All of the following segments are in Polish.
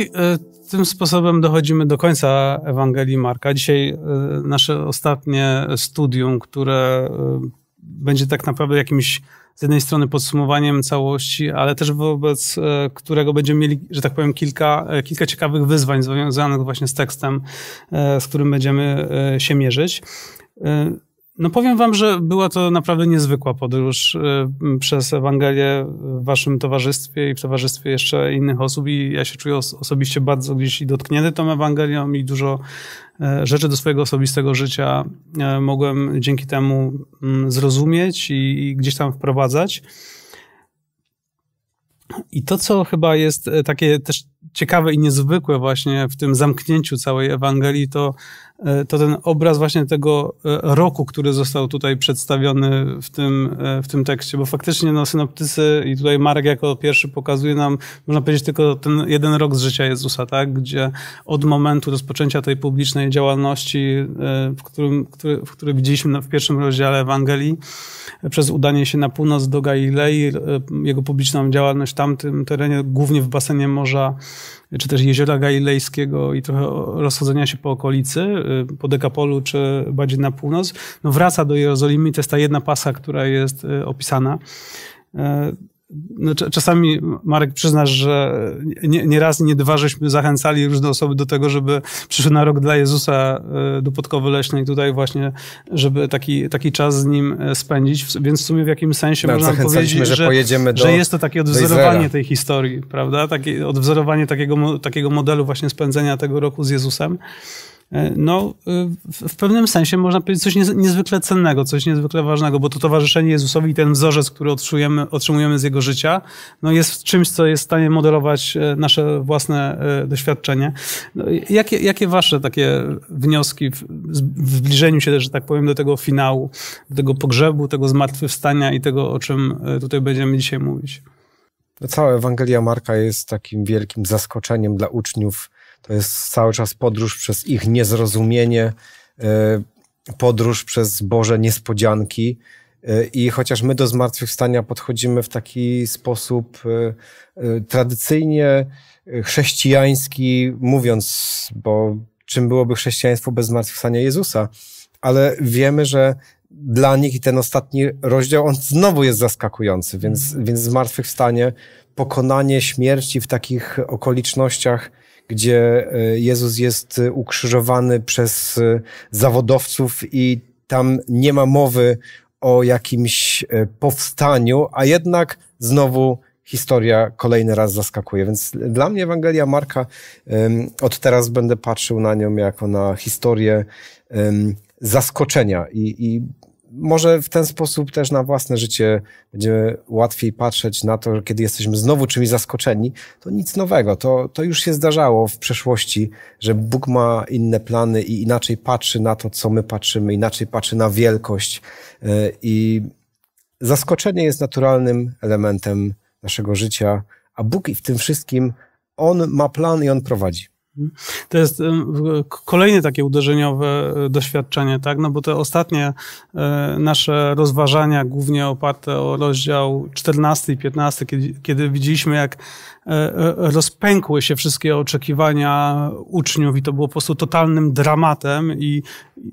i e, tym sposobem dochodzimy do końca Ewangelii Marka. Dzisiaj e, nasze ostatnie studium, które e, będzie tak naprawdę jakimś z jednej strony podsumowaniem całości, ale też wobec którego będziemy mieli, że tak powiem, kilka, kilka ciekawych wyzwań związanych właśnie z tekstem, z którym będziemy się mierzyć. No powiem wam, że była to naprawdę niezwykła podróż e, przez Ewangelię w waszym towarzystwie i w towarzystwie jeszcze innych osób i ja się czuję osobiście bardzo gdzieś dotknięty tą Ewangelią i dużo e, rzeczy do swojego osobistego życia e, mogłem dzięki temu zrozumieć i gdzieś tam wprowadzać. I to, co chyba jest takie też ciekawe i niezwykłe właśnie w tym zamknięciu całej Ewangelii, to, e, to ten obraz właśnie tego e, roku, który został tutaj przedstawiony w tym, e, w tym tekście, bo faktycznie no, synoptycy i tutaj Marek jako pierwszy pokazuje nam, można powiedzieć, tylko ten jeden rok z życia Jezusa, tak? gdzie od momentu rozpoczęcia tej publicznej działalności, w którym, który, w którym widzieliśmy w pierwszym rozdziale Ewangelii, przez udanie się na północ do Galilei, jego publiczną działalność w tamtym terenie, głównie w basenie Morza czy też Jeziora Galilejskiego i trochę rozchodzenia się po okolicy, y, po Dekapolu czy bardziej na północ, no wraca do Jerozolimy. To jest ta jedna pasa, która jest y, opisana. Y, no, czasami, Marek, przyznasz, że nie, nie raz, nie dwa żeśmy zachęcali różne osoby do tego, żeby przyszły na rok dla Jezusa e, do Podkowy Leśnej tutaj właśnie, żeby taki, taki czas z Nim e, spędzić, więc w sumie w jakimś sensie no, można powiedzieć, że, że, do, że jest to takie odwzorowanie tej historii, prawda? Takie odwzorowanie takiego, takiego modelu właśnie spędzenia tego roku z Jezusem. E, no, y, w pewnym sensie można powiedzieć coś niezwykle cennego, coś niezwykle ważnego, bo to towarzyszenie Jezusowi i ten wzorzec, który otrzymujemy, otrzymujemy z jego życia, no jest czymś, co jest w stanie modelować e, nasze własne e, doświadczenie. No, jakie, jakie wasze takie wnioski w, zbliżeniu się, że tak powiem, do tego finału, do tego pogrzebu, tego zmartwychwstania i tego, o czym tutaj będziemy dzisiaj mówić? No, cała Ewangelia Marka jest takim wielkim zaskoczeniem dla uczniów to jest cały czas podróż przez ich niezrozumienie, e, podróż przez Boże niespodzianki. E, I chociaż my do zmartwychwstania podchodzimy w taki sposób e, tradycyjnie chrześcijański, mówiąc, bo czym byłoby chrześcijaństwo bez zmartwychwstania Jezusa, ale wiemy, że dla nich i ten ostatni rozdział, on znowu jest zaskakujący, więc, więc zmartwychwstanie, pokonanie śmierci w takich okolicznościach gdzie e, Jezus jest e, ukrzyżowany przez e, zawodowców i tam nie ma mowy o jakimś powstaniu, a jednak znowu historia kolejny raz zaskakuje. Więc dla mnie Ewangelia Marka, od teraz będę patrzył na nią jako na historię zaskoczenia i, i może w ten sposób też na własne życie będziemy łatwiej patrzeć na to, kiedy jesteśmy znowu czymś zaskoczeni. To nic nowego, to, to już się zdarzało w przeszłości, że Bóg ma inne plany i inaczej patrzy na to, co my patrzymy, inaczej patrzy na wielkość. E, I zaskoczenie jest naturalnym elementem naszego życia, a Bóg i w tym wszystkim On ma plan i On prowadzi. To jest kolejne takie uderzeniowe e, doświadczenie, tak? No bo te ostatnie e, nasze rozważania, głównie oparte o rozdział 14 i 15, kiedy, kiedy widzieliśmy, jak E, e, rozpękły się wszystkie oczekiwania uczniów i to było po prostu totalnym dramatem i,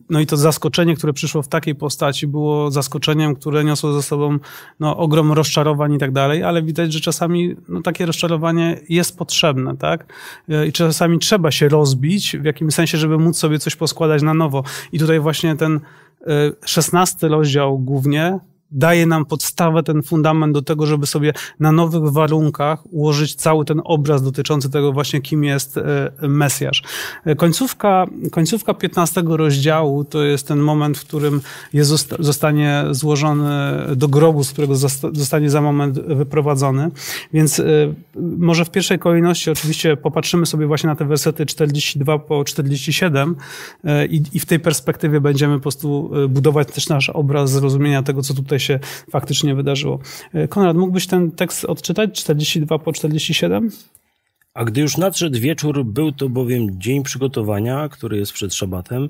no i to zaskoczenie, które przyszło w takiej postaci było zaskoczeniem, które niosło ze sobą no, ogrom rozczarowań i tak dalej, ale widać, że czasami no, takie rozczarowanie jest potrzebne, tak? E, I czasami trzeba się rozbić w jakimś sensie, żeby móc sobie coś poskładać na nowo. I tutaj właśnie ten szesnasty rozdział głównie daje nam podstawę, ten fundament do tego, żeby sobie na nowych warunkach ułożyć cały ten obraz dotyczący tego właśnie, kim jest e, Mesjasz. E, końcówka, końcówka 15 rozdziału to jest ten moment, w którym Jezus zostanie złożony do grobu, z którego zostanie za moment wyprowadzony. Więc e, może w pierwszej kolejności oczywiście popatrzymy sobie właśnie na te wersety 42 po 47 i, i w tej perspektywie będziemy po prostu budować też nasz obraz zrozumienia tego, co tutaj tutaj się faktycznie wydarzyło. E, Konrad, mógłbyś ten tekst odczytać 42 po 47? A gdy już nadszedł wieczór, był to bowiem dzień przygotowania, który jest przed szabatem,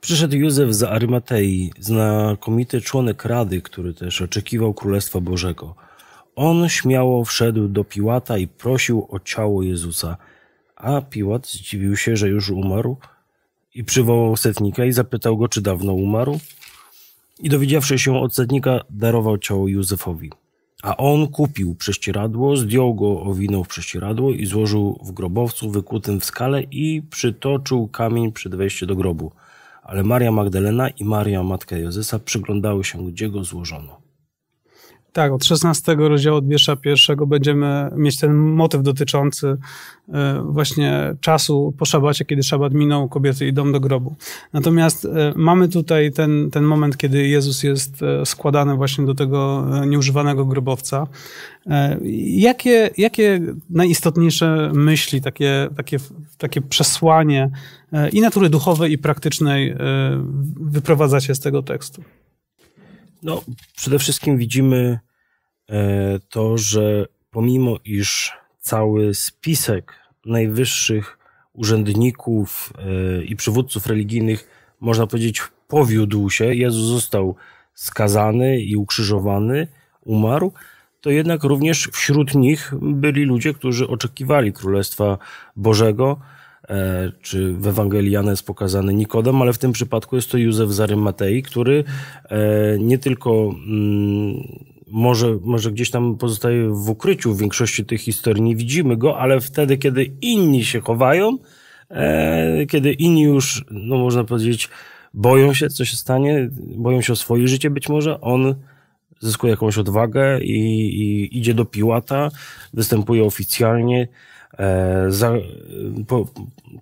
przyszedł Józef z Arymatei, znakomity członek Rady, który też oczekiwał Królestwa Bożego. On śmiało wszedł do Piłata i prosił o ciało Jezusa, a Piłat zdziwił się, że już umarł i przywołał setnika i zapytał go, czy dawno umarł. I dowiedziawszy się od setnika, darował ciało Józefowi. A on kupił prześcieradło, zdjął go, owinął w prześcieradło i złożył w grobowcu wykutym w skale i przytoczył kamień przed wejściem do grobu. Ale Maria Magdalena i Maria Matka Jozesa przyglądały się, gdzie go złożono. Tak, od 16 rozdziału od wiersza pierwszego będziemy mieć ten motyw dotyczący e, właśnie czasu po szabacie, kiedy szabat minął, kobiety idą do grobu. Natomiast e, mamy tutaj ten, ten moment, kiedy Jezus jest e, składany właśnie do tego nieużywanego grobowca. Jakie, jakie najistotniejsze myśli, takie, takie, takie przesłanie i natury duchowej, i praktycznej wyprowadzacie z tego tekstu? No, przede wszystkim widzimy E, to, że pomimo iż cały spisek najwyższych urzędników e, i przywódców religijnych, można powiedzieć, powiódł się, Jezus został skazany i ukrzyżowany, umarł, to jednak również wśród nich byli ludzie, którzy oczekiwali Królestwa Bożego, e, czy w Ewangelii Jana jest pokazany Nikodem, ale w tym przypadku jest to Józef zary Matei, który nie tylko mm, może, może gdzieś tam pozostaje w ukryciu w większości tych historii, nie widzimy go, ale wtedy, kiedy inni się chowają, e, kiedy inni już, no można powiedzieć, boją się, co się stanie, boją się o swoje życie być może, on zyskuje jakąś odwagę i, i idzie do Piłata, występuje oficjalnie, E, za, po,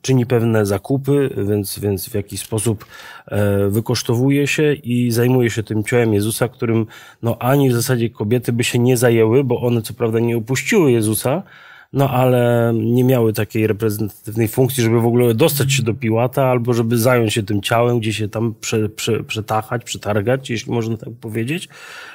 czyni pewne zakupy, więc, więc w jakiś sposób e, wykosztowuje się i zajmuje się tym ciałem Jezusa, którym no ani w zasadzie kobiety by się nie zajęły, bo one co prawda nie opuściły Jezusa, no ale nie miały takiej reprezentatywnej funkcji, żeby w ogóle dostać się do Piłata albo żeby zająć się tym ciałem, gdzie się tam prze, prze, przetachać, przetargać, jeśli można tak powiedzieć.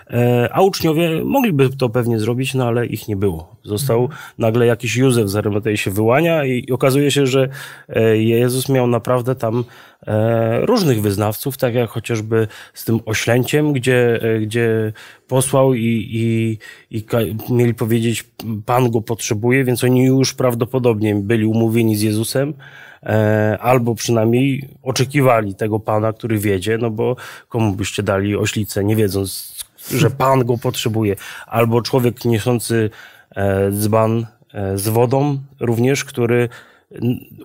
E, a uczniowie mogliby to pewnie zrobić, no ale ich nie było. Został nagle jakiś Józef z Arymatei się wyłania i okazuje się, że e, Jezus miał naprawdę tam E, różnych wyznawców, tak jak chociażby z tym oślęciem, gdzie, e, gdzie posłał i, i, i mieli powiedzieć, Pan go potrzebuje, więc oni już prawdopodobnie byli umówieni z Jezusem, e, albo przynajmniej oczekiwali tego Pana, który wiedzie, no bo komu byście dali oślicę, nie wiedząc, że Pan go potrzebuje, albo człowiek niosący dzban z wodą również, który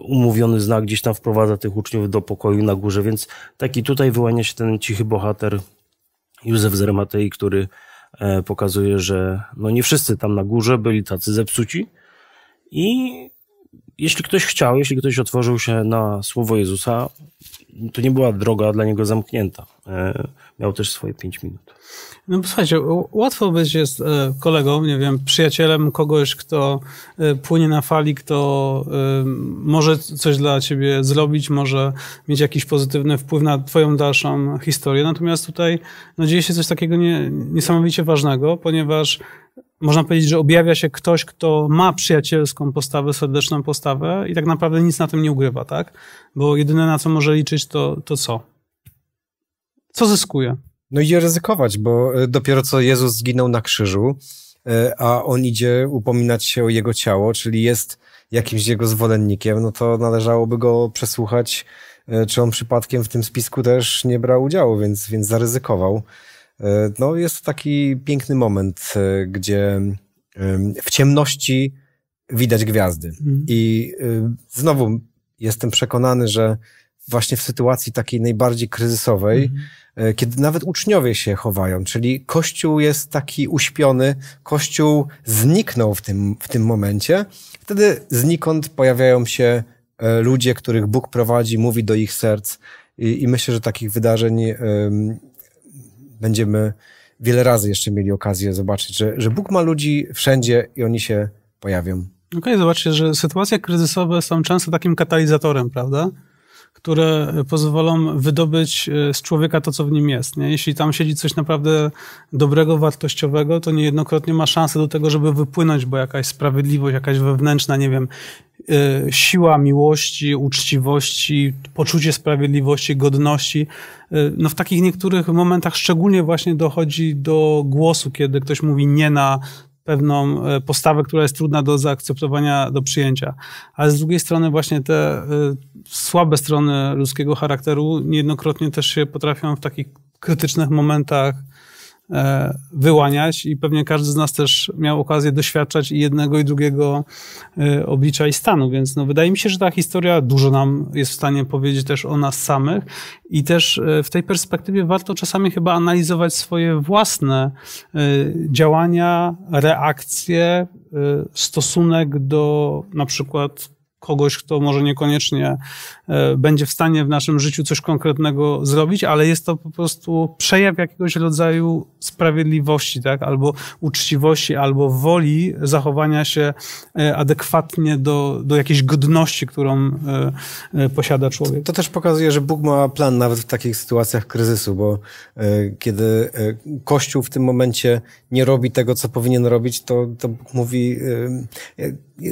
umówiony znak gdzieś tam wprowadza tych uczniów do pokoju na górze, więc taki tutaj wyłania się ten cichy bohater Józef Zermatei, który e, pokazuje, że no nie wszyscy tam na górze byli tacy zepsuci i jeśli ktoś chciał, jeśli ktoś otworzył się na słowo Jezusa, to nie była droga dla niego zamknięta. E, miał też swoje pięć minut. No słuchajcie, łatwo być jest e, kolegą, nie wiem, przyjacielem kogoś, kto e, płynie na fali, kto może coś dla ciebie zrobić, może mieć jakiś pozytywny wpływ na twoją dalszą historię. Natomiast tutaj no, dzieje się coś takiego nie, niesamowicie ważnego, ponieważ można powiedzieć, że objawia się ktoś, kto ma przyjacielską postawę, serdeczną postawę i tak naprawdę nic na tym nie ugrywa, tak? Bo jedyne na co może liczyć to, to co? Co zyskuje? No idzie ryzykować, bo e, dopiero co Jezus zginął na krzyżu, e, a on idzie upominać się o jego ciało, czyli jest jakimś jego zwolennikiem, no to należałoby go przesłuchać, e, czy on przypadkiem w tym spisku też nie brał udziału, więc, więc zaryzykował. E, no, jest to taki piękny moment, e, gdzie w ciemności widać gwiazdy. Mhm. I e, znowu jestem przekonany, że właśnie w sytuacji takiej najbardziej kryzysowej, mhm. kiedy nawet uczniowie się chowają, czyli Kościół jest taki uśpiony, Kościół zniknął w tym, w tym momencie, wtedy znikąd pojawiają się ludzie, których Bóg prowadzi, mówi do ich serc. I, i myślę, że takich wydarzeń będziemy wiele razy jeszcze mieli okazję zobaczyć, że, że Bóg ma ludzi wszędzie i oni się pojawią. Okej, okay, zobaczcie, że sytuacje kryzysowe są często takim katalizatorem, prawda? które pozwolą wydobyć e, z człowieka to, co w nim jest. Nie? Jeśli tam siedzi coś naprawdę dobrego, wartościowego, to niejednokrotnie ma szansę do tego, żeby wypłynąć, bo jakaś sprawiedliwość, jakaś wewnętrzna, nie wiem, Y, siła miłości, uczciwości, poczucie sprawiedliwości, godności. Y, no w takich niektórych momentach szczególnie właśnie dochodzi do głosu, kiedy ktoś mówi nie na pewną y, postawę, która jest trudna do zaakceptowania, do przyjęcia. Ale z drugiej strony właśnie te słabe strony ludzkiego charakteru niejednokrotnie też się potrafią w takich krytycznych momentach E, wyłaniać i pewnie każdy z nas też miał okazję doświadczać i jednego i drugiego e, oblicza i stanu, więc no wydaje mi się, że ta historia dużo nam jest w stanie powiedzieć też o nas samych i też e, w tej perspektywie warto czasami chyba analizować swoje własne działania, reakcje, stosunek do na przykład kogoś, kto może niekoniecznie E, będzie w stanie w naszym życiu coś konkretnego zrobić, ale jest to po prostu przejaw jakiegoś rodzaju sprawiedliwości, tak, albo uczciwości, albo woli zachowania się e, adekwatnie do, do jakiejś godności, którą e, posiada człowiek. To, to też pokazuje, że Bóg ma plan nawet w takich sytuacjach kryzysu, bo kiedy Kościół w tym momencie nie robi tego, co powinien robić, to, to Bóg mówi,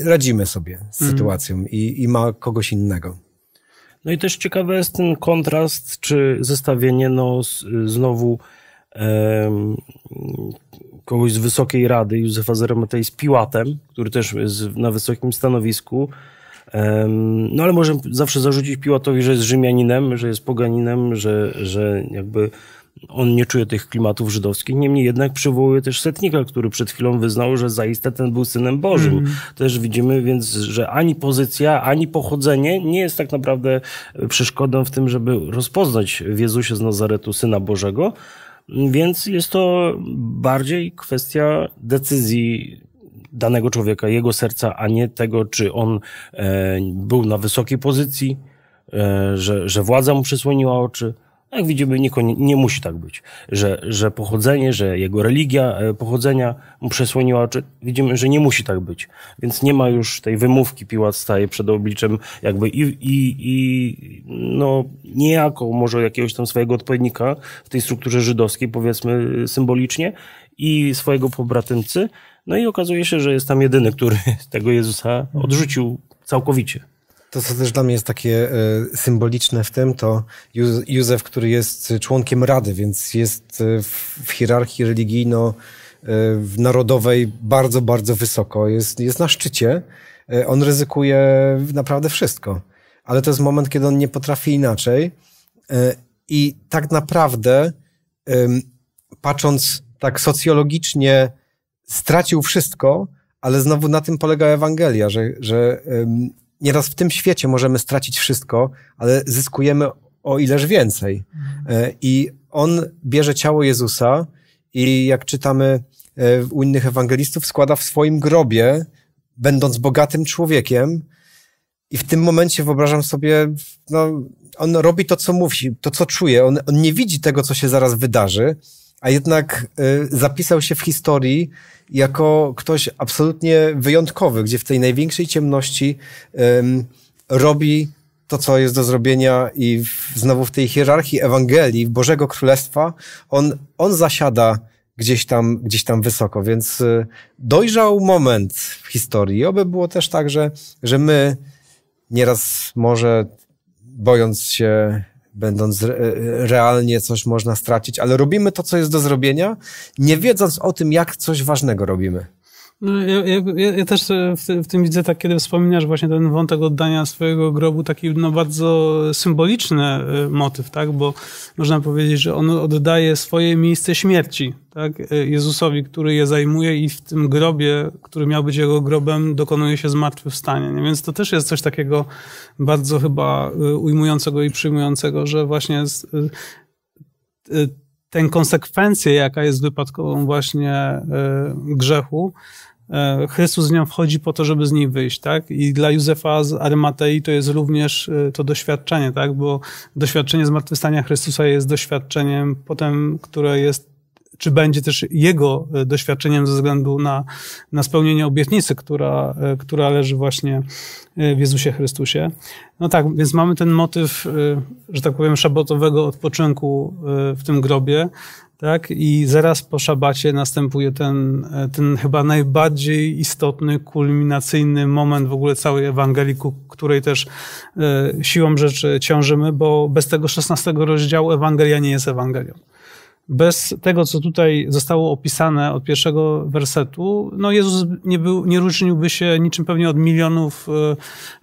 radzimy sobie z mhm. sytuacją mm. i, i ma kogoś innego. No i też ciekawy jest ten kontrast, czy zestawienie, no z, znowu um, kogoś z Wysokiej Rady, Józefa Zeremetej z Piłatem, który też jest na wysokim stanowisku, no ale możemy zawsze zarzucić Piłatowi, że jest Rzymianinem, że jest poganinem, że, że jakby on nie czuje tych klimatów żydowskich, niemniej jednak przywołuje też Setnika, który przed chwilą wyznał, że zaiste ten był synem Bożym. Mm. Też widzimy więc, że ani pozycja, ani pochodzenie nie jest tak naprawdę przeszkodą w tym, żeby rozpoznać w Jezusie z Nazaretu Syna Bożego, więc jest to bardziej kwestia decyzji danego człowieka, jego serca, a nie tego, czy on e, był na wysokiej pozycji, e, że, że władza mu przysłoniła oczy. No, jak widzimy, nie, nie musi tak być, że, że pochodzenie, że jego religia e, pochodzenia mu przesłoniła, oczy. widzimy, że nie musi tak być. Więc nie ma już tej wymówki, Piłat staje przed obliczem jakby i, i, i no niejako może jakiegoś tam swojego odpowiednika w tej strukturze żydowskiej, powiedzmy symbolicznie, i swojego pobratymcy. No i okazuje się, że jest tam jedyny, który tego Jezusa odrzucił całkowicie. To, co też dla mnie jest takie e, symboliczne w tym, to Józef, który jest członkiem Rady, więc jest e, w hierarchii religijno-narodowej e, bardzo, bardzo wysoko. Jest, jest na szczycie. On ryzykuje naprawdę wszystko. Ale to jest moment, kiedy on nie potrafi inaczej. I tak naprawdę, patrząc tak socjologicznie, stracił wszystko, ale znowu na tym polega Ewangelia, że, że nieraz w tym świecie możemy stracić wszystko, ale zyskujemy o ileż więcej. E, I on bierze ciało Jezusa i jak czytamy e, u innych ewangelistów, składa w swoim grobie, będąc bogatym człowiekiem. I w tym momencie wyobrażam sobie, no, on robi to, co mówi, to, co czuje. On, on nie widzi tego, co się zaraz wydarzy, a jednak y, zapisał się w historii jako ktoś absolutnie wyjątkowy, gdzie w tej największej ciemności robi to, co jest do zrobienia i znowu w tej hierarchii Ewangelii, Bożego Królestwa, on, on zasiada gdzieś tam, gdzieś tam wysoko, więc y, dojrzał moment w historii. Oby było też tak, że, że my nieraz może bojąc się będąc realnie coś można stracić, ale robimy to, co jest do zrobienia, nie wiedząc o tym, jak coś ważnego robimy. No, ja, ja, ja też e, w, w, tym widzę tak, kiedy wspominasz właśnie ten wątek oddania swojego grobu, taki no, bardzo symboliczny e, motyw, tak? Bo można powiedzieć, że on oddaje swoje miejsce śmierci, tak? E, Jezusowi, który je zajmuje i w tym grobie, który miał być jego grobem, dokonuje się zmartwychwstanie. Nie? Więc to też jest coś takiego bardzo chyba ujmującego i przyjmującego, że właśnie z, tę konsekwencję, jaka jest wypadkową właśnie e, grzechu, e, Chrystus z nią wchodzi po to, żeby z niej wyjść, tak? I dla Józefa z Arymatei to jest również e, to doświadczenie, tak? Bo doświadczenie zmartwychwstania Chrystusa jest doświadczeniem potem, które jest czy będzie też jego e, doświadczeniem ze względu na, na spełnienie obietnicy, która, e, która leży właśnie e, w Jezusie Chrystusie. No tak, więc mamy ten motyw, że tak powiem, szabotowego odpoczynku w tym grobie, tak? I zaraz po szabacie następuje ten, ten chyba najbardziej istotny, kulminacyjny moment w ogóle całej Ewangelii, ku której też siłą rzeczy ciążymy, bo bez tego 16 rozdziału Ewangelia nie jest Ewangelią bez tego, co tutaj zostało opisane od pierwszego wersetu, no Jezus nie, był, nie różniłby się niczym pewnie od milionów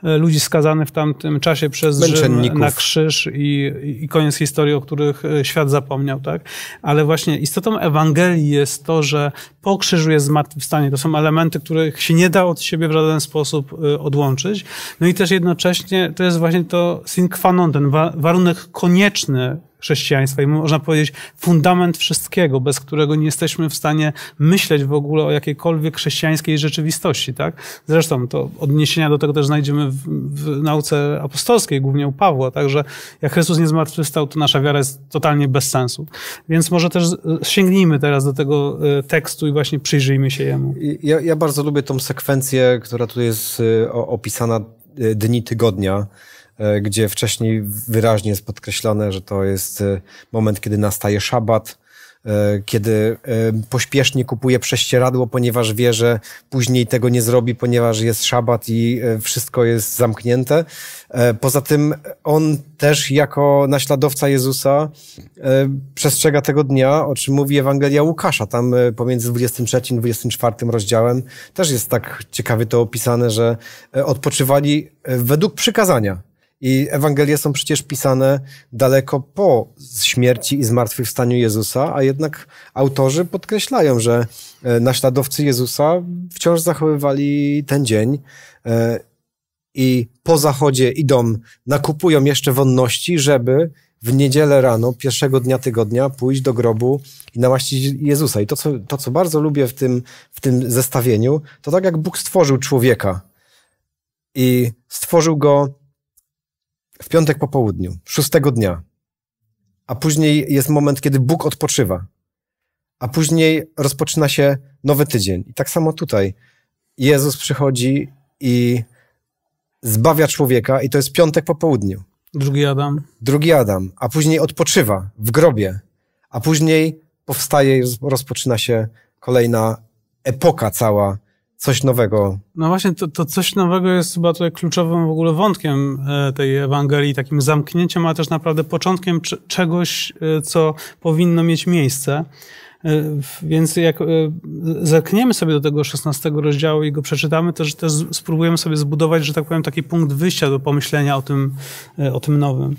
e, e, ludzi skazanych w tamtym czasie przez Rzym na krzyż i, i koniec historii, o których e, świat zapomniał, tak? Ale właśnie istotą Ewangelii jest to, że po krzyżu jest zmartwychwstanie. To są elementy, których się nie da od siebie w żaden sposób odłączyć. No i też jednocześnie to jest właśnie to sine qua non, ten warunek konieczny chrześcijaństwa i można powiedzieć fundament wszystkiego, bez którego nie jesteśmy w stanie myśleć w ogóle o jakiejkolwiek chrześcijańskiej rzeczywistości. Tak? Zresztą to odniesienia do tego też znajdziemy w, w nauce apostolskiej, głównie u Pawła, także jak Chrystus nie zmartwychwstał, to nasza wiara jest totalnie bez sensu. Więc może też sięgnijmy teraz do tego e, tekstu i właśnie przyjrzyjmy się jemu. Ja, ja bardzo lubię tą sekwencję, która tu jest e, opisana e, dni tygodnia, E, gdzie wcześniej wyraźnie jest podkreślone, że to jest e, moment, kiedy nastaje szabat, e, kiedy pośpiesznie kupuje prześcieradło, ponieważ wie, że później tego nie zrobi, ponieważ jest szabat i wszystko jest zamknięte. Poza tym on też jako naśladowca Jezusa przestrzega tego dnia, o czym mówi Ewangelia Łukasza. Tam pomiędzy 23 i 24 rozdziałem też jest tak ciekawie to opisane, że odpoczywali według przykazania. I Ewangelie są przecież pisane daleko po śmierci i zmartwychwstaniu Jezusa, a jednak autorzy podkreślają, że e, naśladowcy Jezusa wciąż zachowywali ten dzień e, i po zachodzie idą, nakupują jeszcze wonności, żeby w niedzielę rano, pierwszego dnia tygodnia, pójść do grobu i namaścić Jezusa. I to, co, to, co bardzo lubię w tym, w tym zestawieniu, to tak jak Bóg stworzył człowieka i stworzył go w piątek po południu, szóstego dnia, a później jest moment, kiedy Bóg odpoczywa, a później rozpoczyna się nowy tydzień. I tak samo tutaj Jezus przychodzi i zbawia człowieka, i to jest piątek po południu. Drugi Adam. Drugi Adam, a później odpoczywa w grobie, a później powstaje rozpoczyna się kolejna epoka cała coś nowego. No właśnie, to, to coś nowego jest chyba tutaj kluczowym w ogóle wątkiem e, tej Ewangelii, takim zamknięciem, ale też naprawdę początkiem czegoś, e, co powinno mieć miejsce. E, więc jak zerkniemy sobie do tego 16 rozdziału i go przeczytamy, to też spróbujemy sobie zbudować, że tak powiem, taki punkt wyjścia do pomyślenia o tym, o tym nowym.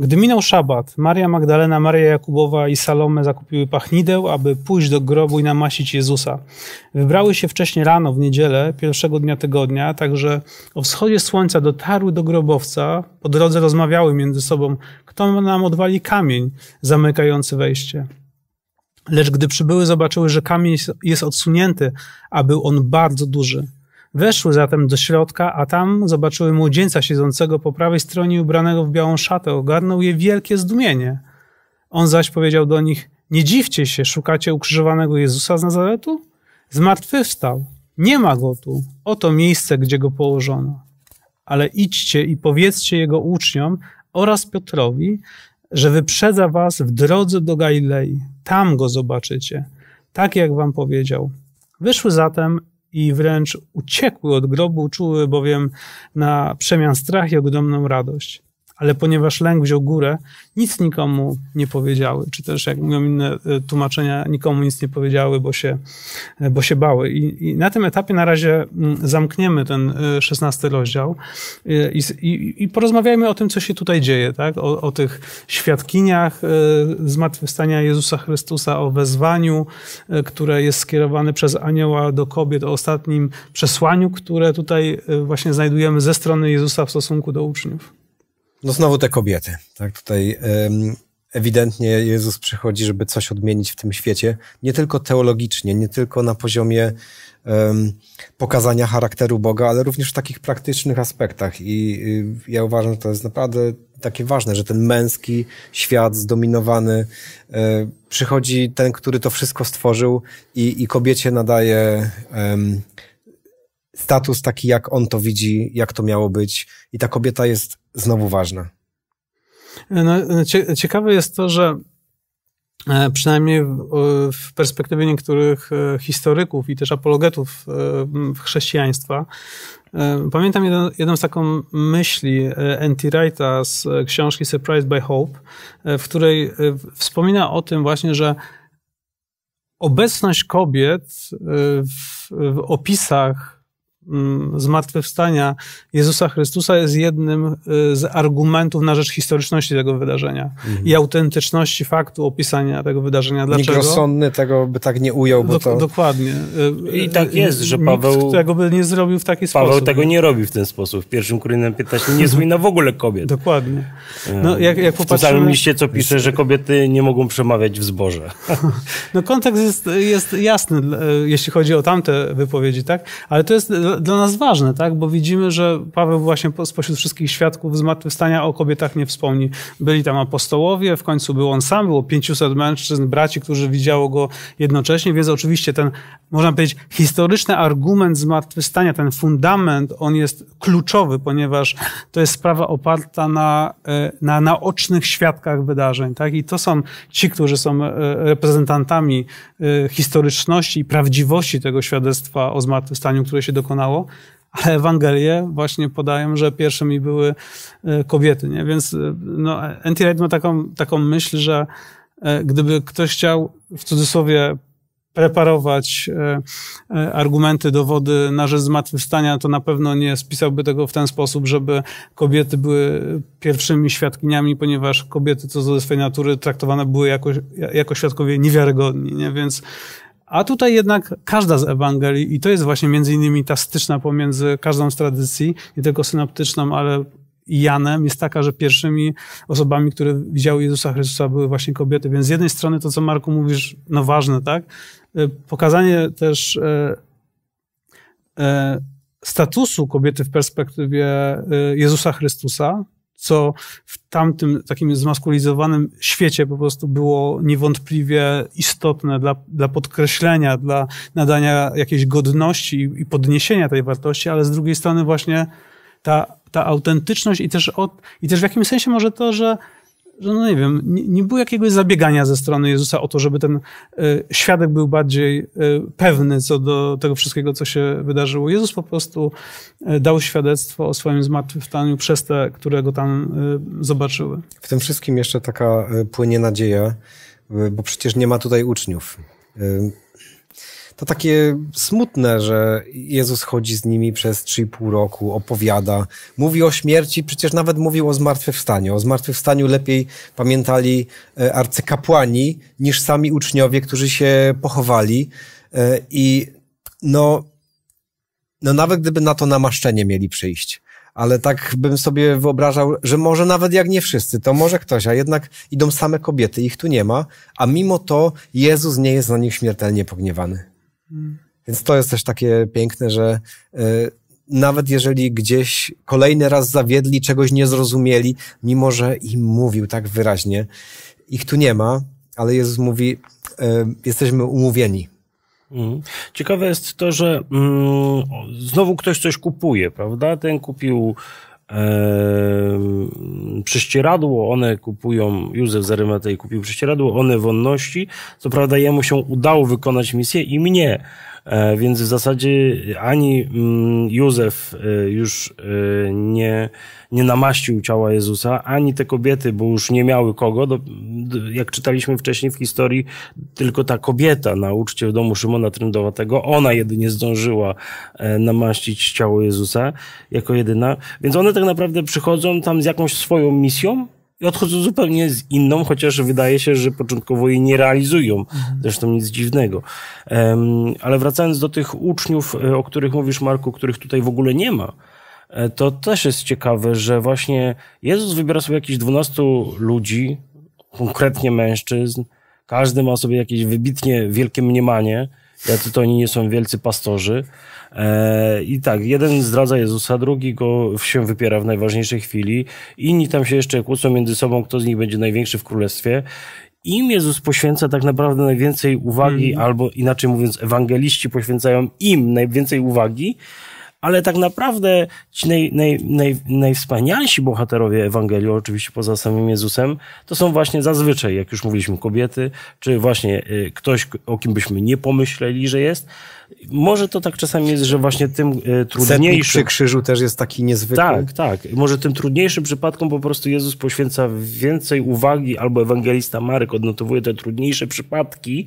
Gdy minął szabat, Maria Magdalena, Maria Jakubowa i Salome zakupiły pachnideł, aby pójść do grobu i namasić Jezusa. Wybrały się wcześniej rano w niedzielę, pierwszego dnia tygodnia, także o wschodzie słońca dotarły do grobowca. Po drodze rozmawiały między sobą, kto nam odwali kamień zamykający wejście. Lecz gdy przybyły, zobaczyły, że kamień jest odsunięty, a był on bardzo duży. Weszły zatem do środka, a tam zobaczyły młodzieńca siedzącego po prawej stronie ubranego w białą szatę. Ogarnął je wielkie zdumienie. On zaś powiedział do nich, nie dziwcie się, szukacie ukrzyżowanego Jezusa z Nazaretu? Zmartwychwstał. Nie ma go tu. Oto miejsce, gdzie go położono. Ale idźcie i powiedzcie jego uczniom oraz Piotrowi, że wyprzedza was w drodze do Galilei. Tam go zobaczycie, tak jak wam powiedział. Wyszły zatem, i wręcz uciekły od grobu, czuły bowiem na przemian strach i ogromną radość ale ponieważ lęk wziął górę, nic nikomu nie powiedziały, czy też jak mówią inne e, tłumaczenia, nikomu nic nie powiedziały, bo się, e, bo się bały. I, i na tym etapie na razie mm, zamkniemy ten e, szesnasty rozdział i, i, i, porozmawiajmy o tym, co się tutaj dzieje, tak? o, o tych świadkiniach zmartwychwstania Jezusa Chrystusa, o wezwaniu, które jest skierowane przez anioła do kobiet, o ostatnim przesłaniu, które tutaj właśnie znajdujemy ze strony Jezusa w stosunku do uczniów. No znowu te kobiety. Tak, tutaj ewidentnie Jezus przychodzi, żeby coś odmienić w tym świecie, nie tylko teologicznie, nie tylko na poziomie pokazania charakteru Boga, ale również w takich praktycznych aspektach. I y, ja uważam, że to jest naprawdę takie ważne, że ten męski świat zdominowany e, przychodzi ten, który to wszystko stworzył i, i kobiecie nadaje. Um, status taki, jak on to widzi, jak to miało być, i ta kobieta jest znowu ważna. No, ciekawe jest to, że e, przynajmniej w perspektywie niektórych e, historyków i też apologetów e, chrześcijaństwa. Pamiętam jedną, jedną z taką myśli Anti Wrighta z książki Surprised by Hope, w której wspomina o tym właśnie, że obecność kobiet w, w opisach Mm, zmartwychwstania Jezusa Chrystusa jest jednym y, z argumentów na rzecz historyczności tego wydarzenia mhm. i autentyczności faktu opisania tego wydarzenia. Dlaczego? Nikt rozsądny tego by tak nie ujął, bo to... Dokładnie. Y, I tak y, jest, że Paweł... Nikt tego by nie zrobił w taki Paweł sposób. Paweł tego nie robi w ten sposób. W pierwszym Korynnem 15 nie zmienia w ogóle kobiet. Dokładnie. No, jak, jak popatrzymy... W totalnym liście, co pisze, że kobiety nie mogą przemawiać w zborze. No kontekst jest, jest jasny, jeśli chodzi o tamte wypowiedzi, tak? Ale to jest dla nas ważne, tak? bo widzimy, że Paweł właśnie spośród wszystkich świadków zmartwychwstania o kobietach nie wspomni. Byli tam apostołowie, w końcu był on sam, było 500 mężczyzn, braci, którzy widziało go jednocześnie, więc oczywiście ten, można powiedzieć, historyczny argument zmartwychwstania, ten fundament, on jest kluczowy, ponieważ to jest sprawa oparta na, e, na naocznych świadkach wydarzeń. Tak? I to są ci, którzy są e, reprezentantami e, historyczności i prawdziwości tego świadectwa o zmartwychwstaniu, które się dokonało doskonało, ale Ewangelie właśnie podają, że pierwszymi były e, kobiety. Nie? Więc e, no, Antirate ma taką, taką myśl, że e, gdyby ktoś chciał w cudzysłowie preparować argumenty, dowody na rzecz zmartwychwstania, to na pewno nie spisałby tego w ten sposób, żeby kobiety były pierwszymi świadkiniami, ponieważ kobiety co do swojej natury traktowane były jako, jako świadkowie niewiarygodni. Nie? Więc a tutaj jednak każda z Ewangelii, i to jest właśnie między innymi ta styczna pomiędzy każdą z tradycji, nie tylko synoptyczną, ale i Janem jest taka, że pierwszymi osobami, które widziały Jezusa Chrystusa były właśnie kobiety. Więc z jednej strony to, co Marku mówisz, no ważne, tak? E, pokazanie też e, e, statusu kobiety w perspektywie Jezusa Chrystusa, co w tamtym takim zmaskulizowanym świecie po prostu było niewątpliwie istotne dla, dla podkreślenia, dla nadania jakiejś godności i podniesienia tej wartości, ale z drugiej strony właśnie ta, ta autentyczność i też, od, i też w jakimś sensie może to, że że no nie wiem, nie, nie było jakiegoś zabiegania ze strony Jezusa o to, żeby ten e, świadek był bardziej e, pewny co do tego wszystkiego, co się wydarzyło. Jezus po prostu e, dał świadectwo o swoim zmartwychwstaniu przez te, które go tam zobaczyły. W tym wszystkim jeszcze taka płynie nadzieja, bo przecież nie ma tutaj uczniów to takie smutne, że Jezus chodzi z nimi przez 3,5 roku, opowiada, mówi o śmierci, przecież nawet mówił o zmartwychwstaniu. O zmartwychwstaniu lepiej pamiętali e, arcykapłani niż sami uczniowie, którzy się pochowali. E, I no, no nawet gdyby na to namaszczenie mieli przyjść, ale tak bym sobie wyobrażał, że może nawet jak nie wszyscy, to może ktoś, a jednak idą same kobiety, ich tu nie ma, a mimo to Jezus nie jest na nich śmiertelnie pogniewany. Więc to jest też takie piękne, że y, nawet jeżeli gdzieś kolejny raz zawiedli, czegoś nie zrozumieli, mimo że im mówił tak wyraźnie, ich tu nie ma, ale Jezus mówi, y, jesteśmy umówieni. Mhm. Ciekawe jest to, że mm, znowu ktoś coś kupuje, prawda? Ten kupił prześcieradło, one kupują, Józef Zaryma Arymatei kupił prześcieradło, one wonności, co prawda jemu się udało wykonać misję i mnie, E, więc w zasadzie ani mm, Józef e, już e, nie, nie namaścił ciała Jezusa, ani te kobiety, bo już nie miały kogo. Jak czytaliśmy wcześniej w historii, tylko ta kobieta na uczcie w domu Szymona Trędowatego, ona jedynie zdążyła namaścić ciało Jezusa jako jedyna. Więc one tak naprawdę przychodzą tam z jakąś swoją misją, i odchodzą zupełnie z inną, chociaż wydaje się, że początkowo jej nie realizują. Mhm. Zresztą nic dziwnego. ale wracając do tych uczniów, e, o których mówisz, Marku, których tutaj w ogóle nie ma, e, to też jest ciekawe, że właśnie Jezus wybiera sobie jakieś 12 ludzi, konkretnie mężczyzn, każdy ma sobie jakieś wybitnie wielkie mniemanie, jacy to oni nie są wielcy pastorzy. E, I tak, jeden zdradza Jezusa, drugi go się wypiera w najważniejszej chwili, inni tam się jeszcze kłócą między sobą, kto z nich będzie największy w królestwie im Jezus poświęca tak naprawdę najwięcej uwagi, mm. albo inaczej mówiąc, ewangeliści poświęcają im najwięcej uwagi, ale tak naprawdę ci naj, naj, naj, najwspanialsi bohaterowie Ewangelii, oczywiście poza samym Jezusem, to są właśnie zazwyczaj, jak już mówiliśmy, kobiety, czy właśnie y, ktoś, o kim byśmy nie pomyśleli, że jest. Może to tak czasami jest, że właśnie tym y, trudniejszym... Setnik przy krzyżu też jest taki niezwykły. Tak, tak. Może tym trudniejszym przypadkom po prostu Jezus poświęca więcej uwagi, albo ewangelista Marek odnotowuje te trudniejsze przypadki,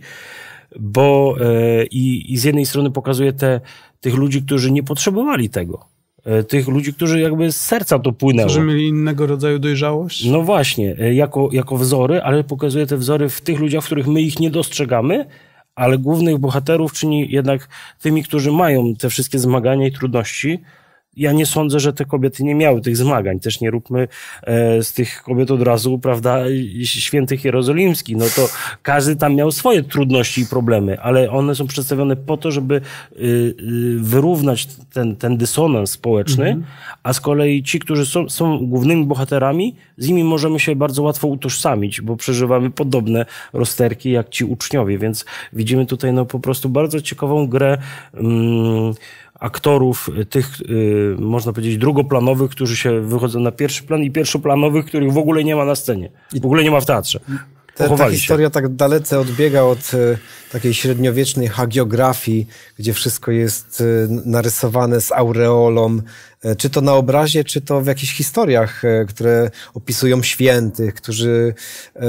bo e, i z jednej strony pokazuje te tych ludzi, którzy nie potrzebowali tego. E, tych ludzi, którzy jakby z serca to płynęło. Którzy mieli innego rodzaju dojrzałość? No właśnie, e, jako, jako wzory, ale pokazuje te wzory w tych ludziach, w których my ich nie dostrzegamy, ale głównych bohaterów czyni jednak tymi, którzy mają te wszystkie zmagania i trudności, ja nie sądzę, że te kobiety nie miały tych zmagań. Też nie róbmy e, z tych kobiet od razu, prawda, świętych jerozolimskich. No to każdy tam miał swoje trudności i problemy, ale one są przedstawione po to, żeby y, y, wyrównać ten, ten dysonans społeczny, mhm. a z kolei ci, którzy są, są głównymi bohaterami, z nimi możemy się bardzo łatwo utożsamić, bo przeżywamy podobne rozterki jak ci uczniowie, więc widzimy tutaj no po prostu bardzo ciekawą grę mm, aktorów, y, tych, y, można powiedzieć, drugoplanowych, którzy się wychodzą na pierwszy plan i pierwszoplanowych, których w ogóle nie ma na scenie, w ogóle nie ma w teatrze. Te, ta, historia się. tak dalece odbiega od y, takiej średniowiecznej hagiografii, gdzie wszystko jest y, narysowane z aureolą, y, czy to na obrazie, czy to w jakichś historiach, e, które opisują świętych, którzy e,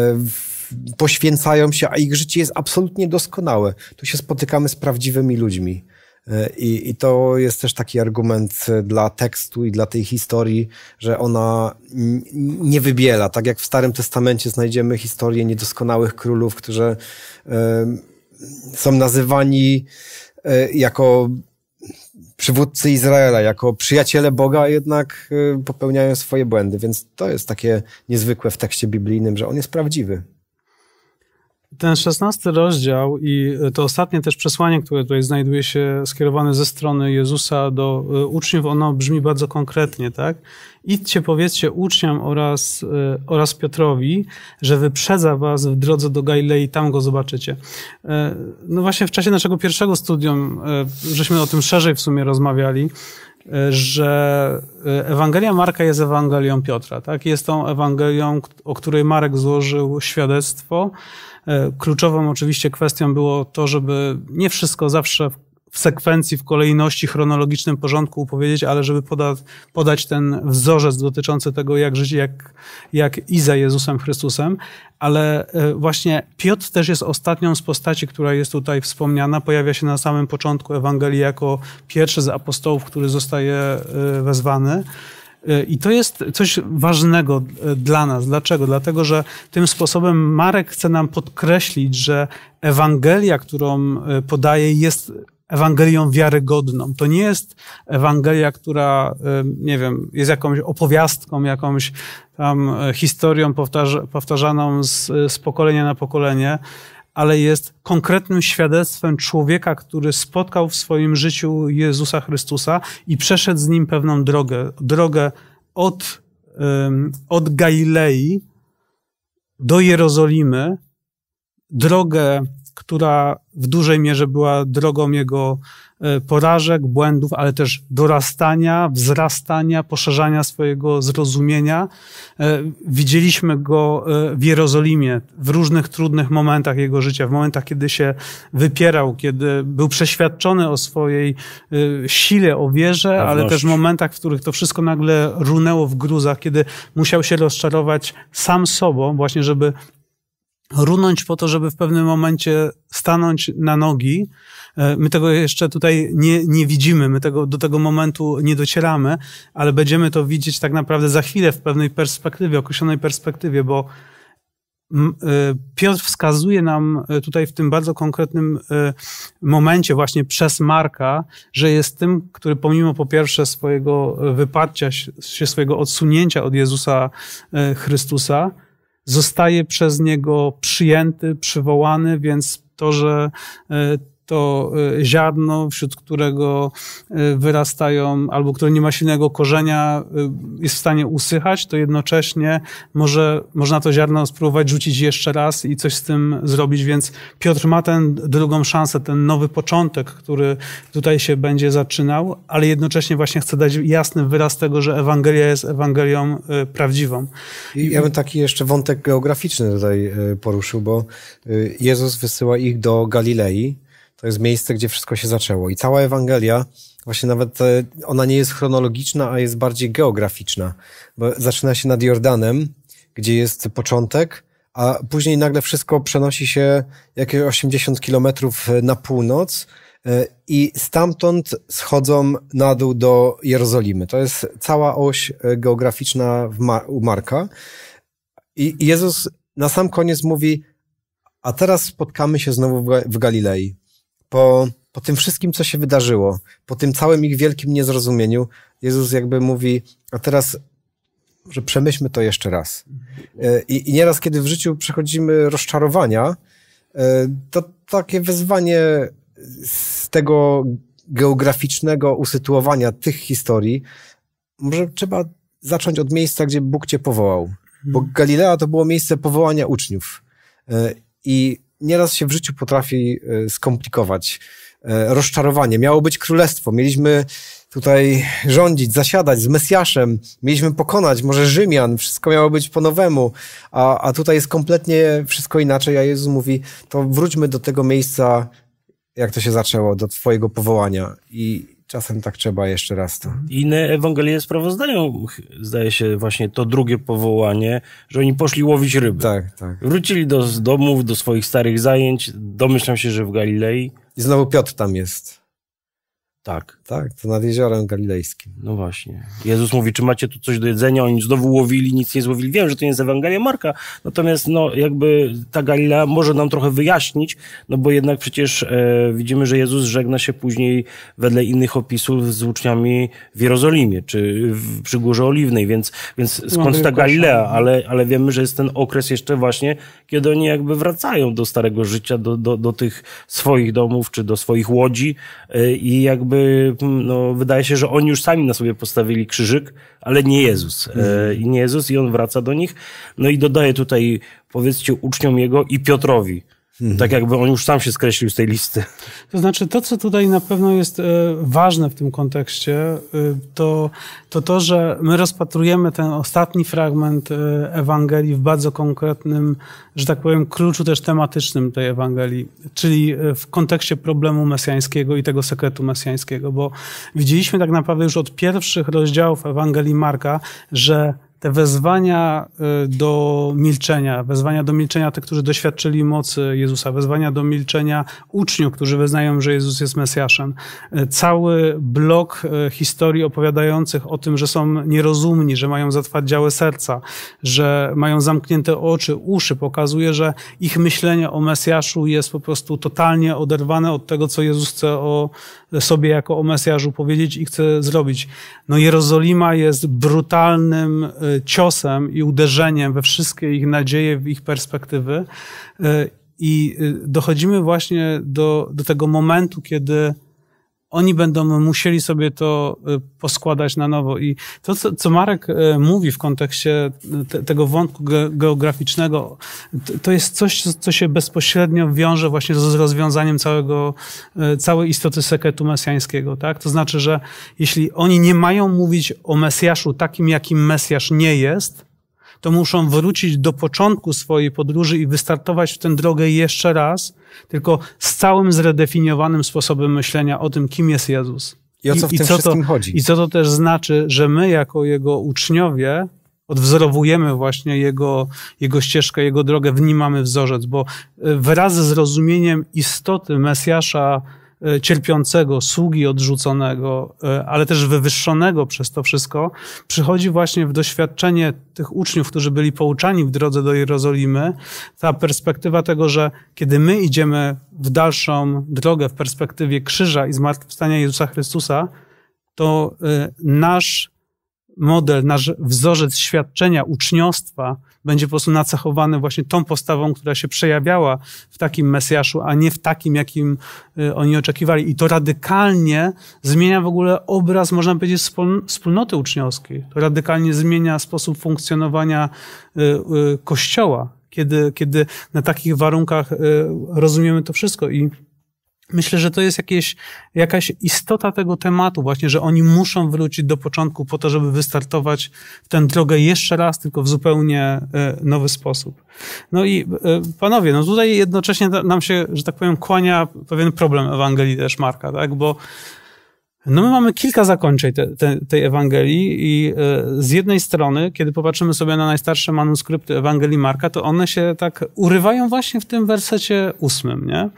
poświęcają się, a ich życie jest absolutnie doskonałe. Tu się spotykamy z prawdziwymi ludźmi. E, I, I to jest też taki argument e, dla tekstu i dla tej historii, że ona nie wybiela. Tak jak w Starym Testamencie znajdziemy historię niedoskonałych królów, którzy e, są nazywani jako przywódcy Izraela, jako przyjaciele Boga, jednak popełniają swoje błędy. Więc to jest takie niezwykłe w tekście biblijnym, że on jest prawdziwy. Ten szesnasty rozdział i e, to ostatnie też przesłanie, które tutaj znajduje się skierowane ze strony Jezusa do e, uczniów, ono brzmi bardzo konkretnie, tak? Idźcie, powiedzcie uczniom oraz, e, oraz Piotrowi, że wyprzedza was w drodze do Galilei, tam go zobaczycie. No właśnie w czasie naszego pierwszego studium, żeśmy o tym szerzej w sumie rozmawiali, że Ewangelia Marka jest Ewangelią Piotra, tak? Jest tą Ewangelią, o której Marek złożył świadectwo, E, kluczową oczywiście kwestią było to, żeby nie wszystko zawsze w sekwencji, w kolejności, chronologicznym porządku upowiedzieć, ale żeby poda, podać ten wzorzec dotyczący tego, jak żyć, jak, jak i za Jezusem Chrystusem. Ale e, właśnie Piotr też jest ostatnią z postaci, która jest tutaj wspomniana. Pojawia się na samym początku Ewangelii jako pierwszy z apostołów, który zostaje e, wezwany. E, I to jest coś ważnego e, dla nas. Dlaczego? Dlatego, że tym sposobem Marek chce nam podkreślić, że Ewangelia, którą e, podaje, jest Ewangelią wiarygodną. To nie jest Ewangelia, która, nie wiem, jest jakąś opowiastką, jakąś tam historią powtarza, powtarzaną z, z pokolenia na pokolenie ale jest konkretnym świadectwem człowieka, który spotkał w swoim życiu Jezusa Chrystusa i przeszedł z nim pewną drogę, drogę od, od Galilei do Jerozolimy, drogę, która w dużej mierze była drogą jego E, porażek, błędów, ale też dorastania, wzrastania, poszerzania swojego zrozumienia. E, widzieliśmy go e, w Jerozolimie w różnych trudnych momentach jego życia, w momentach, kiedy się wypierał, kiedy był przeświadczony o swojej sile, o wierze, Pewność. ale też w momentach, w których to wszystko nagle runęło w gruzach, kiedy musiał się rozczarować sam sobą, właśnie żeby runąć po to, żeby w pewnym momencie stanąć na nogi. E, my tego jeszcze tutaj nie, nie widzimy, my tego, do tego momentu nie docieramy, ale będziemy to widzieć tak naprawdę za chwilę w pewnej perspektywie, określonej perspektywie, bo e, Piotr wskazuje nam e, tutaj w tym bardzo konkretnym momencie, właśnie przez Marka, że jest tym, który pomimo po pierwsze swojego wyparcia się, swojego odsunięcia od Jezusa Chrystusa, zostaje przez niego przyjęty, przywołany, więc to, że e, to e, ziarno, wśród którego e, wyrastają, albo które nie ma silnego korzenia, e, jest w stanie usychać, to jednocześnie może, można to ziarno spróbować rzucić jeszcze raz i coś z tym zrobić. Więc Piotr ma tę drugą szansę, ten nowy początek, który tutaj się będzie zaczynał, ale jednocześnie właśnie chce dać jasny wyraz tego, że Ewangelia jest Ewangelią prawdziwą. I ja bym taki jeszcze wątek geograficzny tutaj poruszył, bo Jezus wysyła ich do Galilei, to jest miejsce, gdzie wszystko się zaczęło. I cała Ewangelia, właśnie nawet e, ona nie jest chronologiczna, a jest bardziej geograficzna, bo zaczyna się nad Jordanem, gdzie jest początek, a później nagle wszystko przenosi się jakieś 80 kilometrów e, na północ e, i stamtąd schodzą na dół do Jerozolimy. To jest cała oś geograficzna u Marka. I Jezus na sam koniec mówi, a teraz spotkamy się znowu w Galilei po, po tym wszystkim, co się wydarzyło, po tym całym ich wielkim niezrozumieniu, Jezus jakby mówi, a teraz że przemyślmy to jeszcze raz. E, I, I nieraz, kiedy w życiu przechodzimy rozczarowania, e, to takie wezwanie z tego geograficznego usytuowania tych historii, może trzeba zacząć od miejsca, gdzie Bóg cię powołał. Bo mhm. Galilea to było miejsce powołania uczniów. E, I nieraz się w życiu potrafi y, skomplikować. Y, rozczarowanie. Miało być królestwo. Mieliśmy tutaj rządzić, zasiadać z Mesjaszem. Mieliśmy pokonać może Rzymian. Wszystko miało być po nowemu. A, a tutaj jest kompletnie wszystko inaczej. A Jezus mówi, to wróćmy do tego miejsca, jak to się zaczęło, do twojego powołania. I, Czasem tak trzeba jeszcze raz to. Inne Ewangelie sprawozdają, zdaje się, właśnie to drugie powołanie, że oni poszli łowić ryby. Tak, tak. Wrócili do domów, do swoich starych zajęć. Domyślam się, że w Galilei. I znowu Piotr tam jest. Tak. Tak, to nad jeziorem galilejskim. No właśnie. Jezus mówi, czy macie tu coś do jedzenia? Oni znowu łowili, nic nie złowili. Wiem, że to nie jest Ewangelia Marka, natomiast no jakby ta Galilea może nam trochę wyjaśnić, no bo jednak przecież e, widzimy, że Jezus żegna się później wedle innych opisów z uczniami w Jerozolimie, czy w, przy Górze Oliwnej, więc, więc skąd no, ta Galilea? Ale, ale wiemy, że jest ten okres jeszcze właśnie, kiedy oni jakby wracają do starego życia, do, do, do tych swoich domów, czy do swoich łodzi e, i jakby jakby no, wydaje się, że oni już sami na sobie postawili krzyżyk, ale nie Jezus. E, mhm. nie Jezus i on wraca do nich. No i dodaje tutaj powiedzcie uczniom jego i Piotrowi. Mhm. Tak jakby on już sam się skreślił z tej listy. To znaczy, to co tutaj na pewno jest e, ważne w tym kontekście, e, to, to to, że my rozpatrujemy ten ostatni fragment e, Ewangelii w bardzo konkretnym, że tak powiem, kluczu też tematycznym tej Ewangelii, czyli w kontekście problemu mesjańskiego i tego sekretu mesjańskiego, bo widzieliśmy tak naprawdę już od pierwszych rozdziałów Ewangelii Marka, że te wezwania y, do milczenia, wezwania do milczenia tych, którzy doświadczyli mocy Jezusa, wezwania do milczenia uczniów, którzy wyznają, że Jezus jest Mesjaszem. Y, cały blok y, historii opowiadających o tym, że są nierozumni, że mają zatwardziałe serca, że mają zamknięte oczy, uszy, pokazuje, że ich myślenie o Mesjaszu jest po prostu totalnie oderwane od tego, co Jezus chce o sobie jako o Mesjaszu powiedzieć i chce zrobić. No Jerozolima jest brutalnym ciosem i uderzeniem we wszystkie ich nadzieje, w ich perspektywy. Y, I y, dochodzimy właśnie do, do tego momentu, kiedy oni będą musieli sobie to y, poskładać na nowo. I to, co, co Marek y, mówi w kontekście y, te, tego wątku geograficznego, to jest coś, co się bezpośrednio wiąże właśnie z rozwiązaniem całego, całej istoty sekretu mesjańskiego. Tak? To znaczy, że jeśli oni nie mają mówić o Mesjaszu takim, jakim Mesjasz nie jest, to muszą wrócić do początku swojej podróży i wystartować w tę drogę jeszcze raz, tylko z całym zredefiniowanym sposobem myślenia o tym, kim jest Jezus. I o co w I, tym co wszystkim to, chodzi. I co to też znaczy, że my jako Jego uczniowie odwzorowujemy właśnie jego, jego ścieżkę, jego drogę, w nim mamy wzorzec, bo e, wraz z rozumieniem istoty Mesjasza, E, cierpiącego, sługi odrzuconego, e, ale też wywyższonego przez to wszystko, przychodzi właśnie w doświadczenie tych uczniów, którzy byli pouczani w drodze do Jerozolimy, ta perspektywa tego, że kiedy my idziemy w dalszą drogę w perspektywie krzyża i zmartwychwstania Jezusa Chrystusa, to e, nasz model, nasz wzorzec świadczenia, uczniostwa będzie po prostu nacechowany właśnie tą postawą, która się przejawiała w takim Mesjaszu, a nie w takim, jakim y, oni oczekiwali. I to radykalnie zmienia w ogóle obraz, można powiedzieć, wspólnoty uczniowskiej. To radykalnie zmienia sposób funkcjonowania y, y, Kościoła, kiedy, kiedy na takich warunkach rozumiemy to wszystko. I myślę, że to jest jakieś, jakaś istota tego tematu właśnie, że oni muszą wrócić do początku po to, żeby wystartować w tę drogę jeszcze raz, tylko w zupełnie e, nowy sposób. No i e, panowie, no tutaj jednocześnie nam się, że tak powiem, kłania pewien problem Ewangelii też Marka, tak, bo no my mamy kilka zakończeń te, te, tej Ewangelii i e, z jednej strony, kiedy popatrzymy sobie na najstarsze manuskrypty Ewangelii Marka, to one się tak urywają właśnie w tym wersecie ósmym, nie?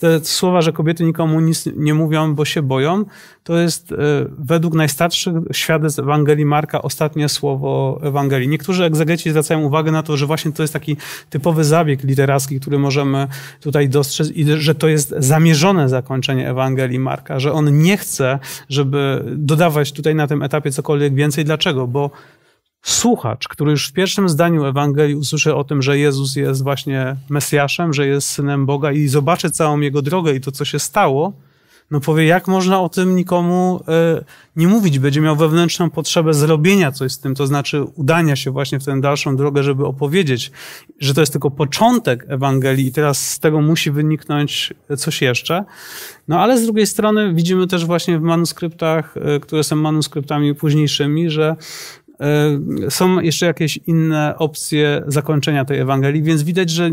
Te słowa, że kobiety nikomu nic nie mówią, bo się boją, to jest e, według najstarszych świadectw Ewangelii Marka ostatnie słowo Ewangelii. Niektórzy egzegeci zwracają uwagę na to, że właśnie to jest taki typowy zabieg literacki, który możemy tutaj dostrzec i że to jest zamierzone zakończenie Ewangelii Marka, że on nie chce żeby dodawać tutaj na tym etapie cokolwiek więcej. Dlaczego? Bo słuchacz, który już w pierwszym zdaniu Ewangelii usłyszy o tym, że Jezus jest właśnie Mesjaszem, że jest synem Boga i zobaczy całą jego drogę i to, co się stało, no powie, jak można o tym nikomu y, nie mówić? Będzie miał wewnętrzną potrzebę zrobienia coś z tym, to znaczy udania się właśnie w tę dalszą drogę, żeby opowiedzieć, że to jest tylko początek Ewangelii i teraz z tego musi wyniknąć coś jeszcze. No ale z drugiej strony widzimy też właśnie w manuskryptach, y, które są manuskryptami późniejszymi, że y, są jeszcze jakieś inne opcje zakończenia tej Ewangelii, więc widać, że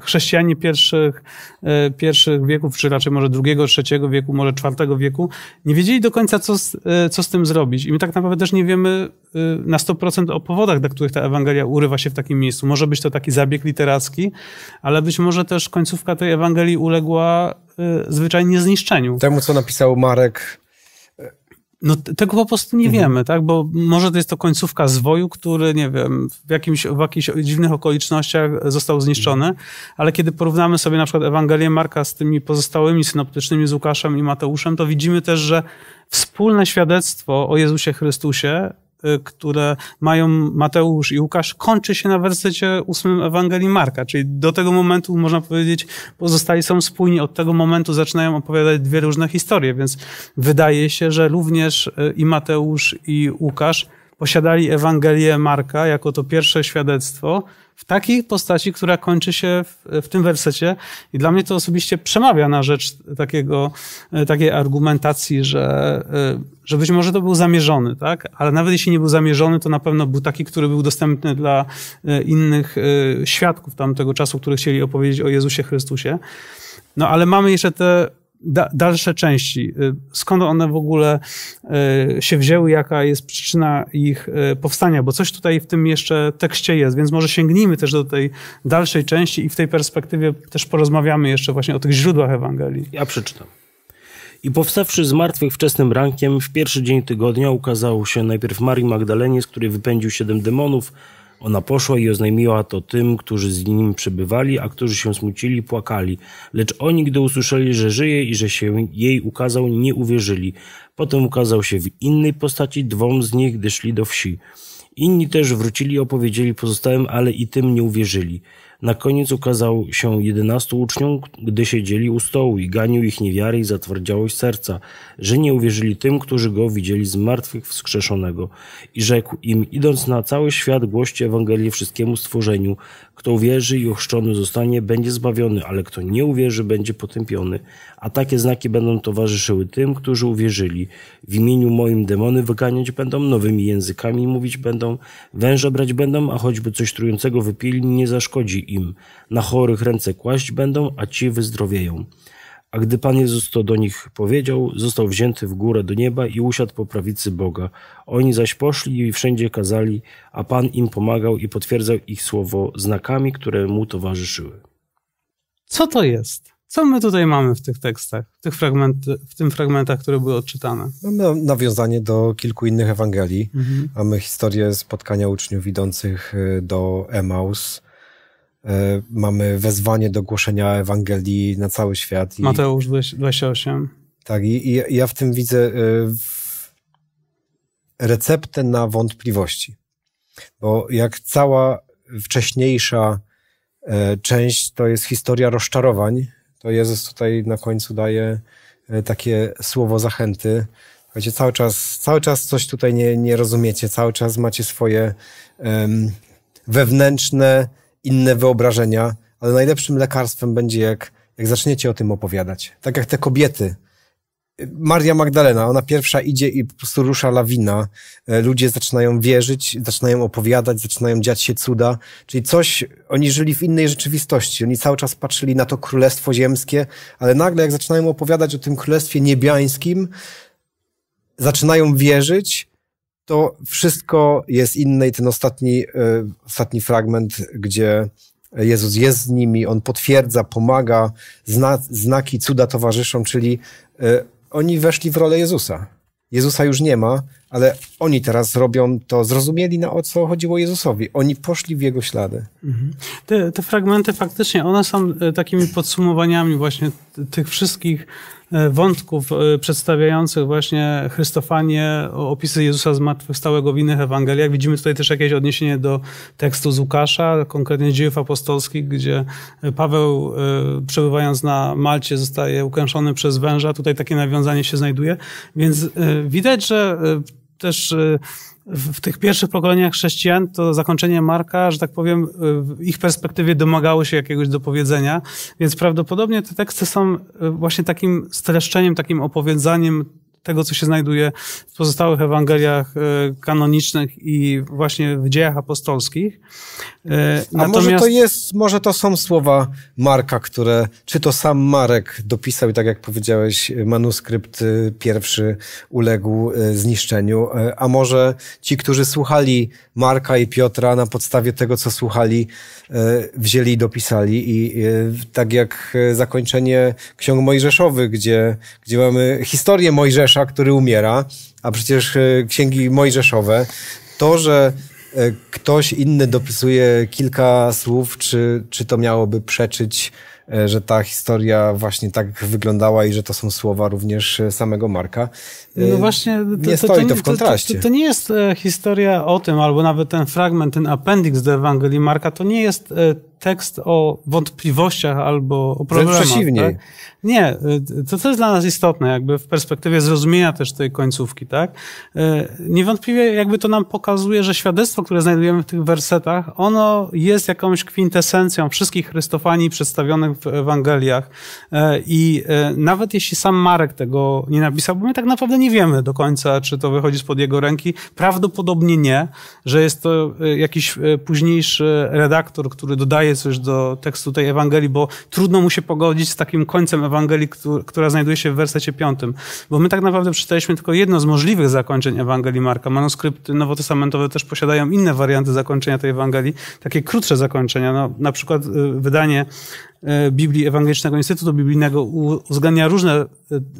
chrześcijanie pierwszych, e, pierwszych wieków, czy raczej może drugiego, trzeciego wieku, może czwartego wieku, nie wiedzieli do końca, co z, e, co z tym zrobić. I my tak naprawdę też nie wiemy e, na 100% o powodach, dla których ta Ewangelia urywa się w takim miejscu. Może być to taki zabieg literacki, ale być może też końcówka tej Ewangelii uległa zwyczajnie zniszczeniu. Temu, co napisał Marek no tego po prostu nie mhm. wiemy, tak? Bo może to jest to końcówka zwoju, który, nie wiem, w, jakimś, w jakichś dziwnych okolicznościach został zniszczony, ale kiedy porównamy sobie na przykład Ewangelię Marka z tymi pozostałymi synoptycznymi, z Łukaszem i Mateuszem, to widzimy też, że wspólne świadectwo o Jezusie Chrystusie Y, które mają Mateusz i Łukasz, kończy się na wersecie 8 Ewangelii Marka, czyli do tego momentu, można powiedzieć, pozostali są spójni, od tego momentu zaczynają opowiadać dwie różne historie, więc wydaje się, że również y, i Mateusz i Łukasz posiadali Ewangelię Marka jako to pierwsze świadectwo w takiej postaci, która kończy się w, w tym wersecie. I dla mnie to osobiście przemawia na rzecz takiego, e, takiej argumentacji, że, e, że być może to był zamierzony, tak? Ale nawet jeśli nie był zamierzony, to na pewno był taki, który był dostępny dla e, innych świadków tamtego czasu, którzy chcieli opowiedzieć o Jezusie Chrystusie. No ale mamy jeszcze te da, dalsze części. Y, skąd one w ogóle y, się wzięły, jaka jest przyczyna ich y, powstania, bo coś tutaj w tym jeszcze tekście jest, więc może sięgnijmy też do tej dalszej części i w tej perspektywie też porozmawiamy jeszcze właśnie o tych źródłach Ewangelii. Ja przeczytam. I powstawszy z martwych wczesnym rankiem, w pierwszy dzień tygodnia ukazał się najpierw Marii Magdalenie, z której wypędził siedem demonów, ona poszła i oznajmiła to tym, którzy z nim przebywali, a którzy się smucili, płakali. Lecz oni, gdy usłyszeli, że żyje i że się jej ukazał, nie uwierzyli. Potem ukazał się w innej postaci dwom z nich, gdy szli do wsi. Inni też wrócili i opowiedzieli pozostałym, ale i tym nie uwierzyli. Na koniec ukazał się jedenastu uczniom, gdy siedzieli u stołu i ganił ich niewiary i zatwardziałość serca, że nie uwierzyli tym, którzy go widzieli z martwych wskrzeszonego. I rzekł im, idąc na cały świat, głoście Ewangelię wszystkiemu stworzeniu, kto uwierzy i ochrzczony zostanie, będzie zbawiony, ale kto nie uwierzy, będzie potępiony. A takie znaki będą towarzyszyły tym, którzy uwierzyli. W imieniu moim demony wyganiać będą, nowymi językami mówić będą, węże brać będą, a choćby coś trującego wypili, nie zaszkodzi im. Na chorych ręce kłaść będą, a ci wyzdrowieją. A gdy Pan Jezus to do nich powiedział, został wzięty w górę do nieba i usiadł po prawicy Boga. Oni zaś poszli i wszędzie kazali, a Pan im pomagał i potwierdzał ich słowo znakami, które mu towarzyszyły. Co to jest? Co my tutaj mamy w tych tekstach, w, tych fragment, w tym fragmentach, które były odczytane? Mamy nawiązanie do kilku innych Ewangelii. Mhm. Mamy historię spotkania uczniów idących y, do Emaus E, mamy wezwanie do głoszenia Ewangelii na cały świat. I, Mateusz 28. Tak, i, i ja w tym widzę e, receptę na wątpliwości. Bo jak cała wcześniejsza e, część to jest historia rozczarowań, to Jezus tutaj na końcu daje takie słowo zachęty. Słuchajcie, cały czas, cały czas coś tutaj nie, nie rozumiecie, cały czas macie swoje um, wewnętrzne inne wyobrażenia, ale najlepszym lekarstwem będzie, jak, jak zaczniecie o tym opowiadać. Tak jak te kobiety. Maria Magdalena, ona pierwsza idzie i po prostu rusza lawina. E, ludzie zaczynają wierzyć, zaczynają opowiadać, zaczynają dziać się cuda. Czyli coś, oni żyli w innej rzeczywistości. Oni cały czas patrzyli na to królestwo ziemskie, ale nagle jak zaczynają opowiadać o tym królestwie niebiańskim, zaczynają wierzyć, to wszystko jest inne i ten ostatni, e, ostatni fragment, gdzie Jezus jest z nimi, On potwierdza, pomaga, zna, znaki, cuda towarzyszą, czyli e, oni weszli w rolę Jezusa. Jezusa już nie ma, ale oni teraz robią to, zrozumieli na o co chodziło Jezusowi. Oni poszli w jego ślady. Mhm. Te, te fragmenty faktycznie, one są e, takimi podsumowaniami właśnie tych wszystkich E, wątków e, przedstawiających właśnie Chrystofanie, opisy Jezusa zmartwychwstałego w innych Ewangeliach. Widzimy tutaj też jakieś odniesienie do tekstu z Łukasza, konkretnie z dziejów apostolskich, gdzie e, Paweł przebywając na Malcie zostaje ukęszony przez węża. Tutaj takie nawiązanie się znajduje. Więc widać, że też w tych pierwszych pokoleniach chrześcijan to zakończenie Marka, że tak powiem, y, w ich perspektywie domagało się jakiegoś dopowiedzenia, więc prawdopodobnie te teksty są y, właśnie takim streszczeniem, takim opowiedzaniem tego, co się znajduje w pozostałych Ewangeliach e, kanonicznych i właśnie w dziejach apostolskich. E, a może to jest, może to są słowa Marka, które, czy to sam Marek dopisał i tak jak powiedziałeś, manuskrypt y, pierwszy uległ y, zniszczeniu, e, a może ci, którzy słuchali Marka i Piotra na podstawie tego, co słuchali, wzięli i dopisali i tak jak zakończenie Ksiąg Mojżeszowych, gdzie, gdzie mamy historię Mojżesza, Mojżesza, który umiera, a przecież e, księgi mojżeszowe, to, że e, ktoś inny dopisuje kilka słów, czy, czy to miałoby przeczyć, e, że ta historia właśnie tak wyglądała i że to są słowa również samego Marka. No właśnie, to, nie stoi to, to, w kontraście. To, nie jest historia o tym, albo nawet ten fragment, ten appendix do Ewangelii Marka, to nie jest tekst o wątpliwościach albo o problemach. Przeciwnie. Tak? Nie, y, to, to jest dla nas istotne, jakby w perspektywie zrozumienia też tej końcówki, tak? Y, niewątpliwie jakby to nam pokazuje, że świadectwo, które znajdujemy w tych wersetach, ono jest jakąś kwintesencją wszystkich Chrystofanii przedstawionych w Ewangeliach y, i nawet jeśli sam Marek tego nie napisał, bo my tak naprawdę nie wiemy do końca, czy to wychodzi spod jego ręki, prawdopodobnie nie, że jest to jakiś późniejszy redaktor, który dodaje dodaje coś do tekstu tej Ewangelii, bo trudno mu się pogodzić z takim końcem Ewangelii, która znajduje się w wersecie piątym. Bo my tak naprawdę przeczytaliśmy tylko jedno z możliwych zakończeń Ewangelii Marka. Manuskrypty nowotestamentowe też posiadają inne warianty zakończenia tej Ewangelii, takie krótsze zakończenia. No, na przykład y, wydanie E, Biblii Ewangelicznego Instytutu Biblijnego uwzględnia różne, e,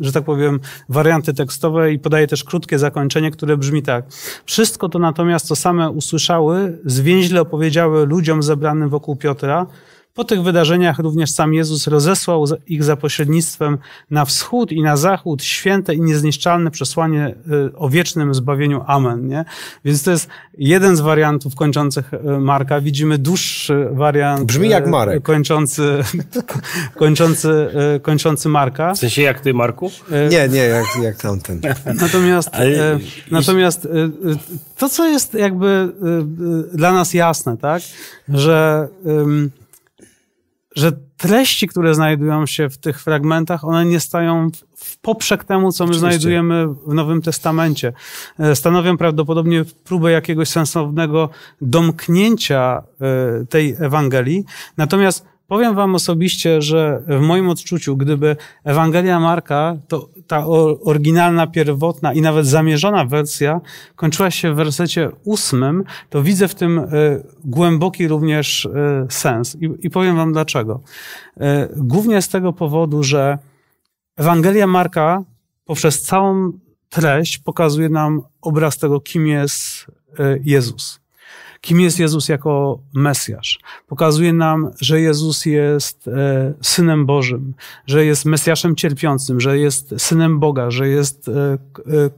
że tak powiem, warianty tekstowe i podaje też krótkie zakończenie, które brzmi tak. Wszystko to natomiast, co same usłyszały, zwięźle opowiedziały ludziom zebranym wokół Piotra, po tych wydarzeniach również sam Jezus rozesłał ich za pośrednictwem na wschód i na zachód święte i niezniszczalne przesłanie y, o wiecznym zbawieniu. Amen. Nie? Więc to jest jeden z wariantów kończących y, Marka. Widzimy dłuższy wariant. Brzmi jak y, Marek. Kończący, kończący, kończący Marka. W sensie jak ty, Marku? Nie, nie, jak, jak tamten. Natomiast, Ale... natomiast to, co jest jakby dla nas jasne, tak, że że treści, które znajdują się w tych fragmentach, one nie stają w poprzek temu, co my Oczywiście. znajdujemy w Nowym Testamencie. E, stanowią prawdopodobnie próbę jakiegoś sensownego domknięcia e, tej Ewangelii. Natomiast Powiem wam osobiście, że w moim odczuciu, gdyby Ewangelia Marka, to ta oryginalna, pierwotna i nawet zamierzona wersja kończyła się w wersecie ósmym, to widzę w tym e, głęboki również e, sens. I, powiem wam dlaczego. E, głównie z tego powodu, że Ewangelia Marka poprzez całą treść pokazuje nam obraz tego, kim jest Jezus kim jest Jezus jako Mesjasz. Pokazuje nam, że Jezus jest e, Synem Bożym, że jest Mesjaszem cierpiącym, że jest Synem Boga, że jest e, e,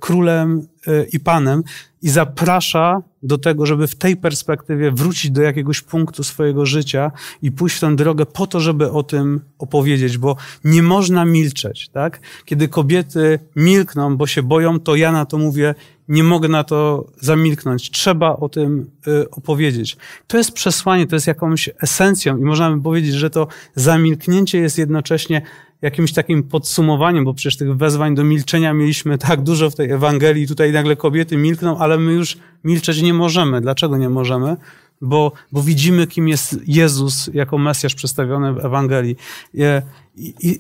Królem i Panem i zaprasza do tego, żeby w tej perspektywie wrócić do jakiegoś punktu swojego życia i pójść w tę drogę po to, żeby o tym opowiedzieć, bo nie można milczeć, tak? Kiedy kobiety milkną, bo się boją, to ja na to mówię, nie mogę na to zamilknąć. Trzeba o tym y, opowiedzieć. To jest przesłanie, to jest jakąś esencją i można by powiedzieć, że to zamilknięcie jest jednocześnie jakimś takim podsumowaniem, bo przecież tych wezwań do milczenia mieliśmy tak dużo w tej Ewangelii, tutaj nagle kobiety milkną, ale my już milczeć nie możemy. Dlaczego nie możemy? Bo, bo widzimy, kim jest Jezus jako Mesjasz przedstawiony w Ewangelii.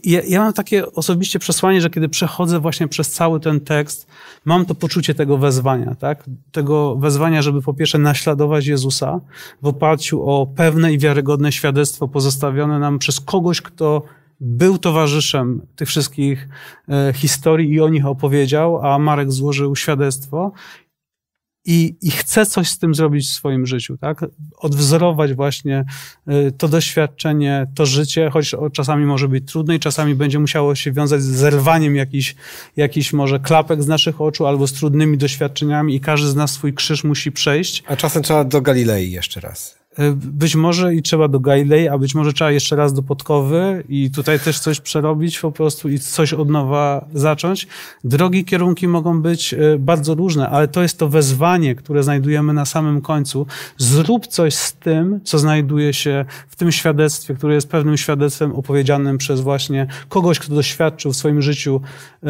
ja, ja mam takie osobiście przesłanie, że kiedy przechodzę właśnie przez cały ten tekst, mam to poczucie tego wezwania, tak? Tego wezwania, żeby po pierwsze naśladować Jezusa w oparciu o pewne i wiarygodne świadectwo pozostawione nam przez kogoś, kto był towarzyszem tych wszystkich e, historii i o nich opowiedział, a Marek złożył świadectwo i, i chce coś z tym zrobić w swoim życiu, tak? Odwzorować właśnie e, to doświadczenie, to życie, choć czasami może być trudne i czasami będzie musiało się wiązać z zerwaniem jakichś, jakichś może klapek z naszych oczu albo z trudnymi doświadczeniami i każdy z nas swój krzyż musi przejść. A czasem trzeba do Galilei jeszcze raz. Y, być może i trzeba do Galilei, a być może trzeba jeszcze raz do Podkowy i tutaj też coś przerobić po prostu i coś od nowa zacząć. Drogi kierunki mogą być y, bardzo różne, ale to jest to wezwanie, które znajdujemy na samym końcu. Zrób coś z tym, co znajduje się w tym świadectwie, które jest pewnym świadectwem opowiedzianym przez właśnie kogoś, kto doświadczył w swoim życiu y,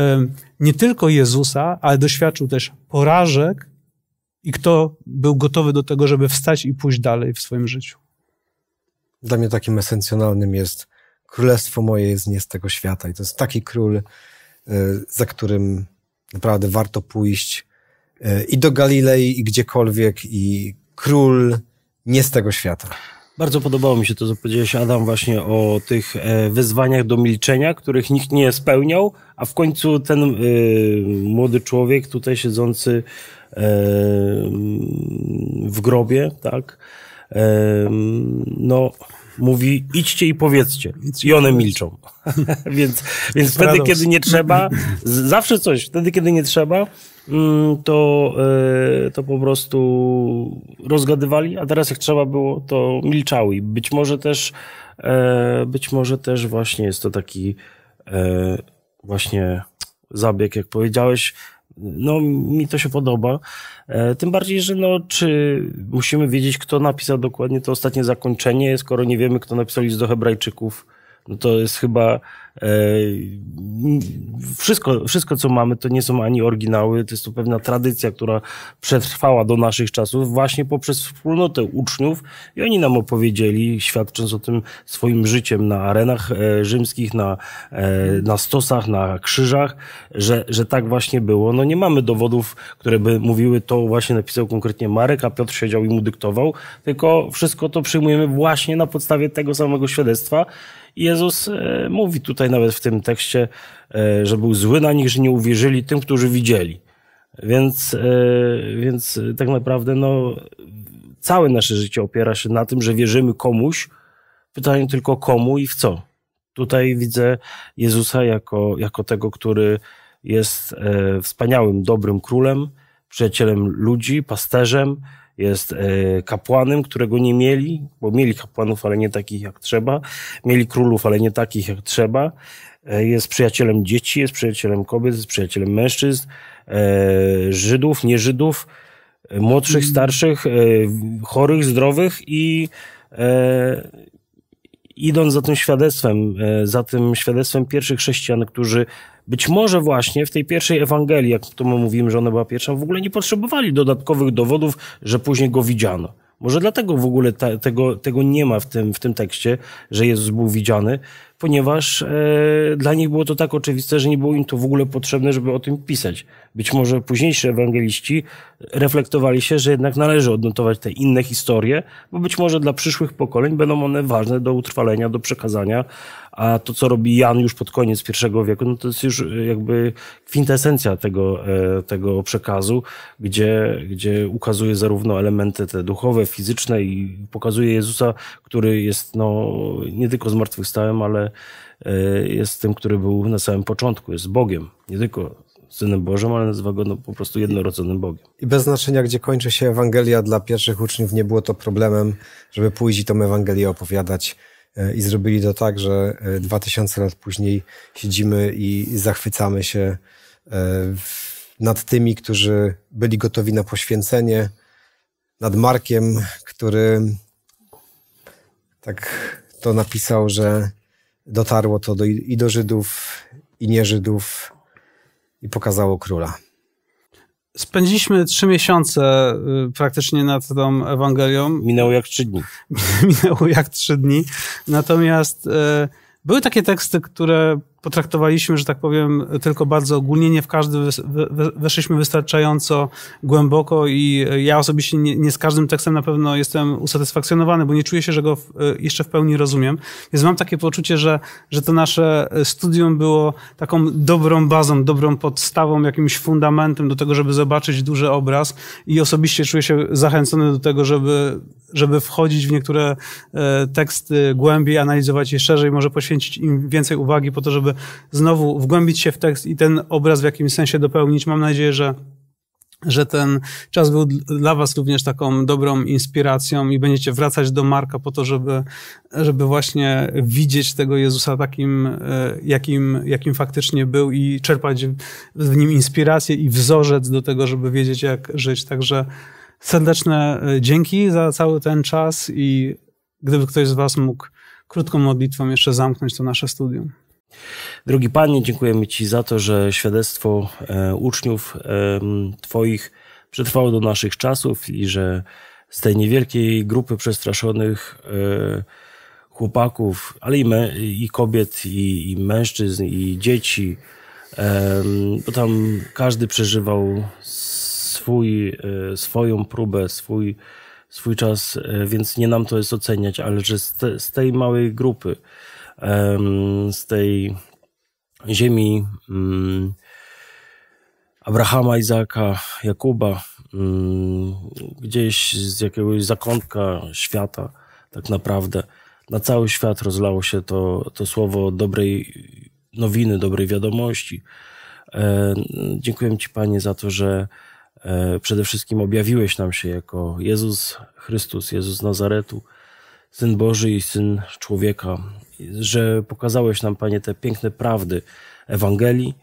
nie tylko Jezusa, ale doświadczył też porażek, i kto był gotowy do tego, żeby wstać i pójść dalej w swoim życiu. Dla mnie takim esencjonalnym jest królestwo moje jest nie z tego świata i to jest taki król, e, za którym naprawdę warto pójść e, i do Galilei, i gdziekolwiek, i król nie z tego świata. Bardzo podobało mi się to, co powiedziałeś, Adam, właśnie o tych e, wyzwaniach do milczenia, których nikt nie spełniał, a w końcu ten młody człowiek tutaj siedzący E, w grobie, tak? E, no, mówi idźcie i powiedzcie. I one milczą. więc więc wtedy, kiedy nie trzeba, zawsze coś, wtedy, kiedy nie trzeba, mm, to, e, to po prostu rozgadywali, a teraz jak trzeba było, to milczały. I być może też, być może też właśnie jest to taki właśnie zabieg, jak powiedziałeś, no, mi to się podoba. E, tym bardziej, że no, czy musimy wiedzieć, kto napisał dokładnie to ostatnie zakończenie, skoro nie wiemy, kto napisał list do Hebrajczyków no to jest chyba e, wszystko, wszystko, co mamy, to nie są ani oryginały, to jest to pewna tradycja, która przetrwała do naszych czasów właśnie poprzez wspólnotę uczniów i oni nam opowiedzieli, świadcząc o tym swoim życiem na arenach e, rzymskich, na, e, na stosach, na krzyżach, że, że tak właśnie było. No nie mamy dowodów, które by mówiły, to właśnie napisał konkretnie Marek, a Piotr siedział i mu dyktował, tylko wszystko to przyjmujemy właśnie na podstawie tego samego świadectwa, Jezus e, mówi tutaj nawet w tym tekście, e, że był zły na nich, że nie uwierzyli tym, którzy widzieli. Więc, e, więc tak naprawdę no, całe nasze życie opiera się na tym, że wierzymy komuś, pytanie tylko komu i w co. Tutaj widzę Jezusa jako, jako tego, który jest wspaniałym, dobrym królem, przyjacielem ludzi, pasterzem, jest e, kapłanem, którego nie mieli, bo mieli kapłanów, ale nie takich jak trzeba, mieli królów, ale nie takich jak trzeba, e, jest przyjacielem dzieci, jest przyjacielem kobiet, jest przyjacielem mężczyzn, e, Żydów, nie Żydów, młodszych, mm. starszych, chorych, zdrowych i idąc za tym świadectwem, za tym świadectwem pierwszych chrześcijan, którzy być może właśnie w tej pierwszej Ewangelii, jak to my mówimy, że ona była pierwsza, w ogóle nie potrzebowali dodatkowych dowodów, że później go widziano. Może dlatego w ogóle ta, tego, tego nie ma w tym, w tym tekście, że Jezus był widziany, ponieważ e, dla nich było to tak oczywiste, że nie było im to w ogóle potrzebne, żeby o tym pisać. Być może późniejsi ewangeliści reflektowali się, że jednak należy odnotować te inne historie, bo być może dla przyszłych pokoleń będą one ważne do utrwalenia, do przekazania, a to, co robi Jan już pod koniec I wieku, no to jest już e, jakby kwintesencja tego, e, tego przekazu, gdzie, gdzie ukazuje zarówno elementy te duchowe, fizyczne i pokazuje Jezusa, który jest no, nie tylko zmartwychwstałem, ale E, jest tym, który był na samym początku, jest Bogiem, nie tylko Synem Bożym, ale nazywa go no, po prostu jednorodzonym Bogiem. I bez znaczenia, gdzie kończy się Ewangelia, dla pierwszych uczniów nie było to problemem, żeby pójść i tą Ewangelię opowiadać e, i zrobili to tak, że e, dwa tysiące lat później siedzimy i zachwycamy się nad tymi, którzy byli gotowi na poświęcenie, nad Markiem, który tak to napisał, że dotarło to do, i do Żydów, i nie Żydów, i pokazało króla. Spędziliśmy trzy miesiące y, praktycznie nad tą Ewangelią. Minęło jak trzy dni. Minęło jak trzy dni. Natomiast y, były takie teksty, które potraktowaliśmy, że tak powiem, tylko bardzo ogólnie, nie w każdy weszliśmy wystarczająco głęboko i ja osobiście nie, nie, z każdym tekstem na pewno jestem usatysfakcjonowany, bo nie czuję się, że go e, jeszcze w pełni rozumiem. Więc mam takie poczucie, że, że to nasze e, studium było taką dobrą bazą, dobrą podstawą, jakimś fundamentem do tego, żeby zobaczyć duży obraz i osobiście czuję się zachęcony do tego, żeby, żeby wchodzić w niektóre e, teksty głębiej, analizować je szerzej, może poświęcić im więcej uwagi po to, żeby znowu wgłębić się w tekst i ten obraz w jakimś sensie dopełnić. Mam nadzieję, że że ten czas był dla Was również taką dobrą inspiracją i będziecie wracać do Marka po to, żeby, żeby właśnie widzieć tego Jezusa takim, e, jakim, jakim faktycznie był i czerpać w nim inspirację i wzorzec do tego, żeby wiedzieć, jak żyć. Także serdeczne e, dzięki za cały ten czas i gdyby ktoś z Was mógł krótką modlitwą jeszcze zamknąć to nasze studium. Drogi Panie, dziękujemy Ci za to, że świadectwo e, uczniów Twoich przetrwało do naszych czasów i że z tej niewielkiej grupy przestraszonych e, chłopaków, ale i, me, i kobiet, i, i mężczyzn, i dzieci, bo tam każdy przeżywał swój, e, swoją próbę, swój, swój czas, więc nie nam to jest oceniać, ale że z, te, z tej małej grupy z tej ziemi mm, Abrahama, Izaka, Jakuba, mm, gdzieś z jakiegoś zakątka świata, tak naprawdę. Na cały świat rozlało się to, to słowo dobrej nowiny, dobrej wiadomości. Dziękuję Ci, Panie, za to, że e, przede wszystkim objawiłeś nam się jako Jezus Chrystus, Jezus Nazaretu, Syn Boży i Syn Człowieka, że pokazałeś nam, Panie, te piękne prawdy Ewangelii,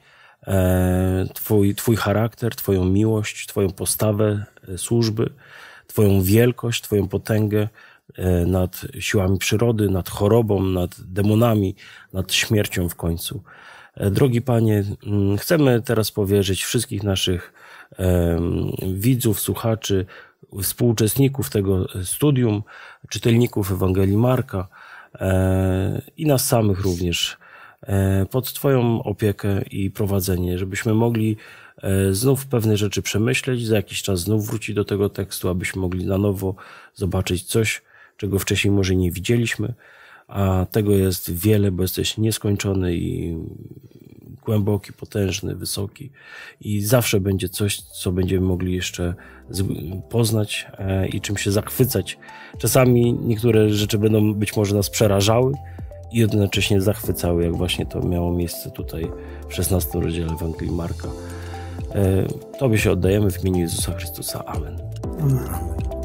e, twój, twój charakter, Twoją miłość, Twoją postawę e, służby, Twoją wielkość, Twoją potęgę e, nad siłami przyrody, nad chorobą, nad demonami, nad śmiercią w końcu. Drogi Panie, mm, chcemy teraz powierzyć wszystkich naszych widzów, słuchaczy, współuczestników tego studium, czytelników Ewangelii Marka, E, i nas samych również e, pod Twoją opiekę i prowadzenie, żebyśmy mogli e, znów pewne rzeczy przemyśleć, za jakiś czas znów wrócić do tego tekstu, abyśmy mogli na nowo zobaczyć coś, czego wcześniej może nie widzieliśmy, a tego jest wiele, bo jesteś nieskończony i głęboki, potężny, wysoki i zawsze będzie coś, co będziemy mogli jeszcze poznać e, i czym się zachwycać. Czasami niektóre rzeczy będą być może nas przerażały i jednocześnie zachwycały, jak właśnie to miało miejsce tutaj w XVI rozdziale Ewangelii Marka. E, tobie się oddajemy w imieniu Jezusa Chrystusa. Amen. Amen.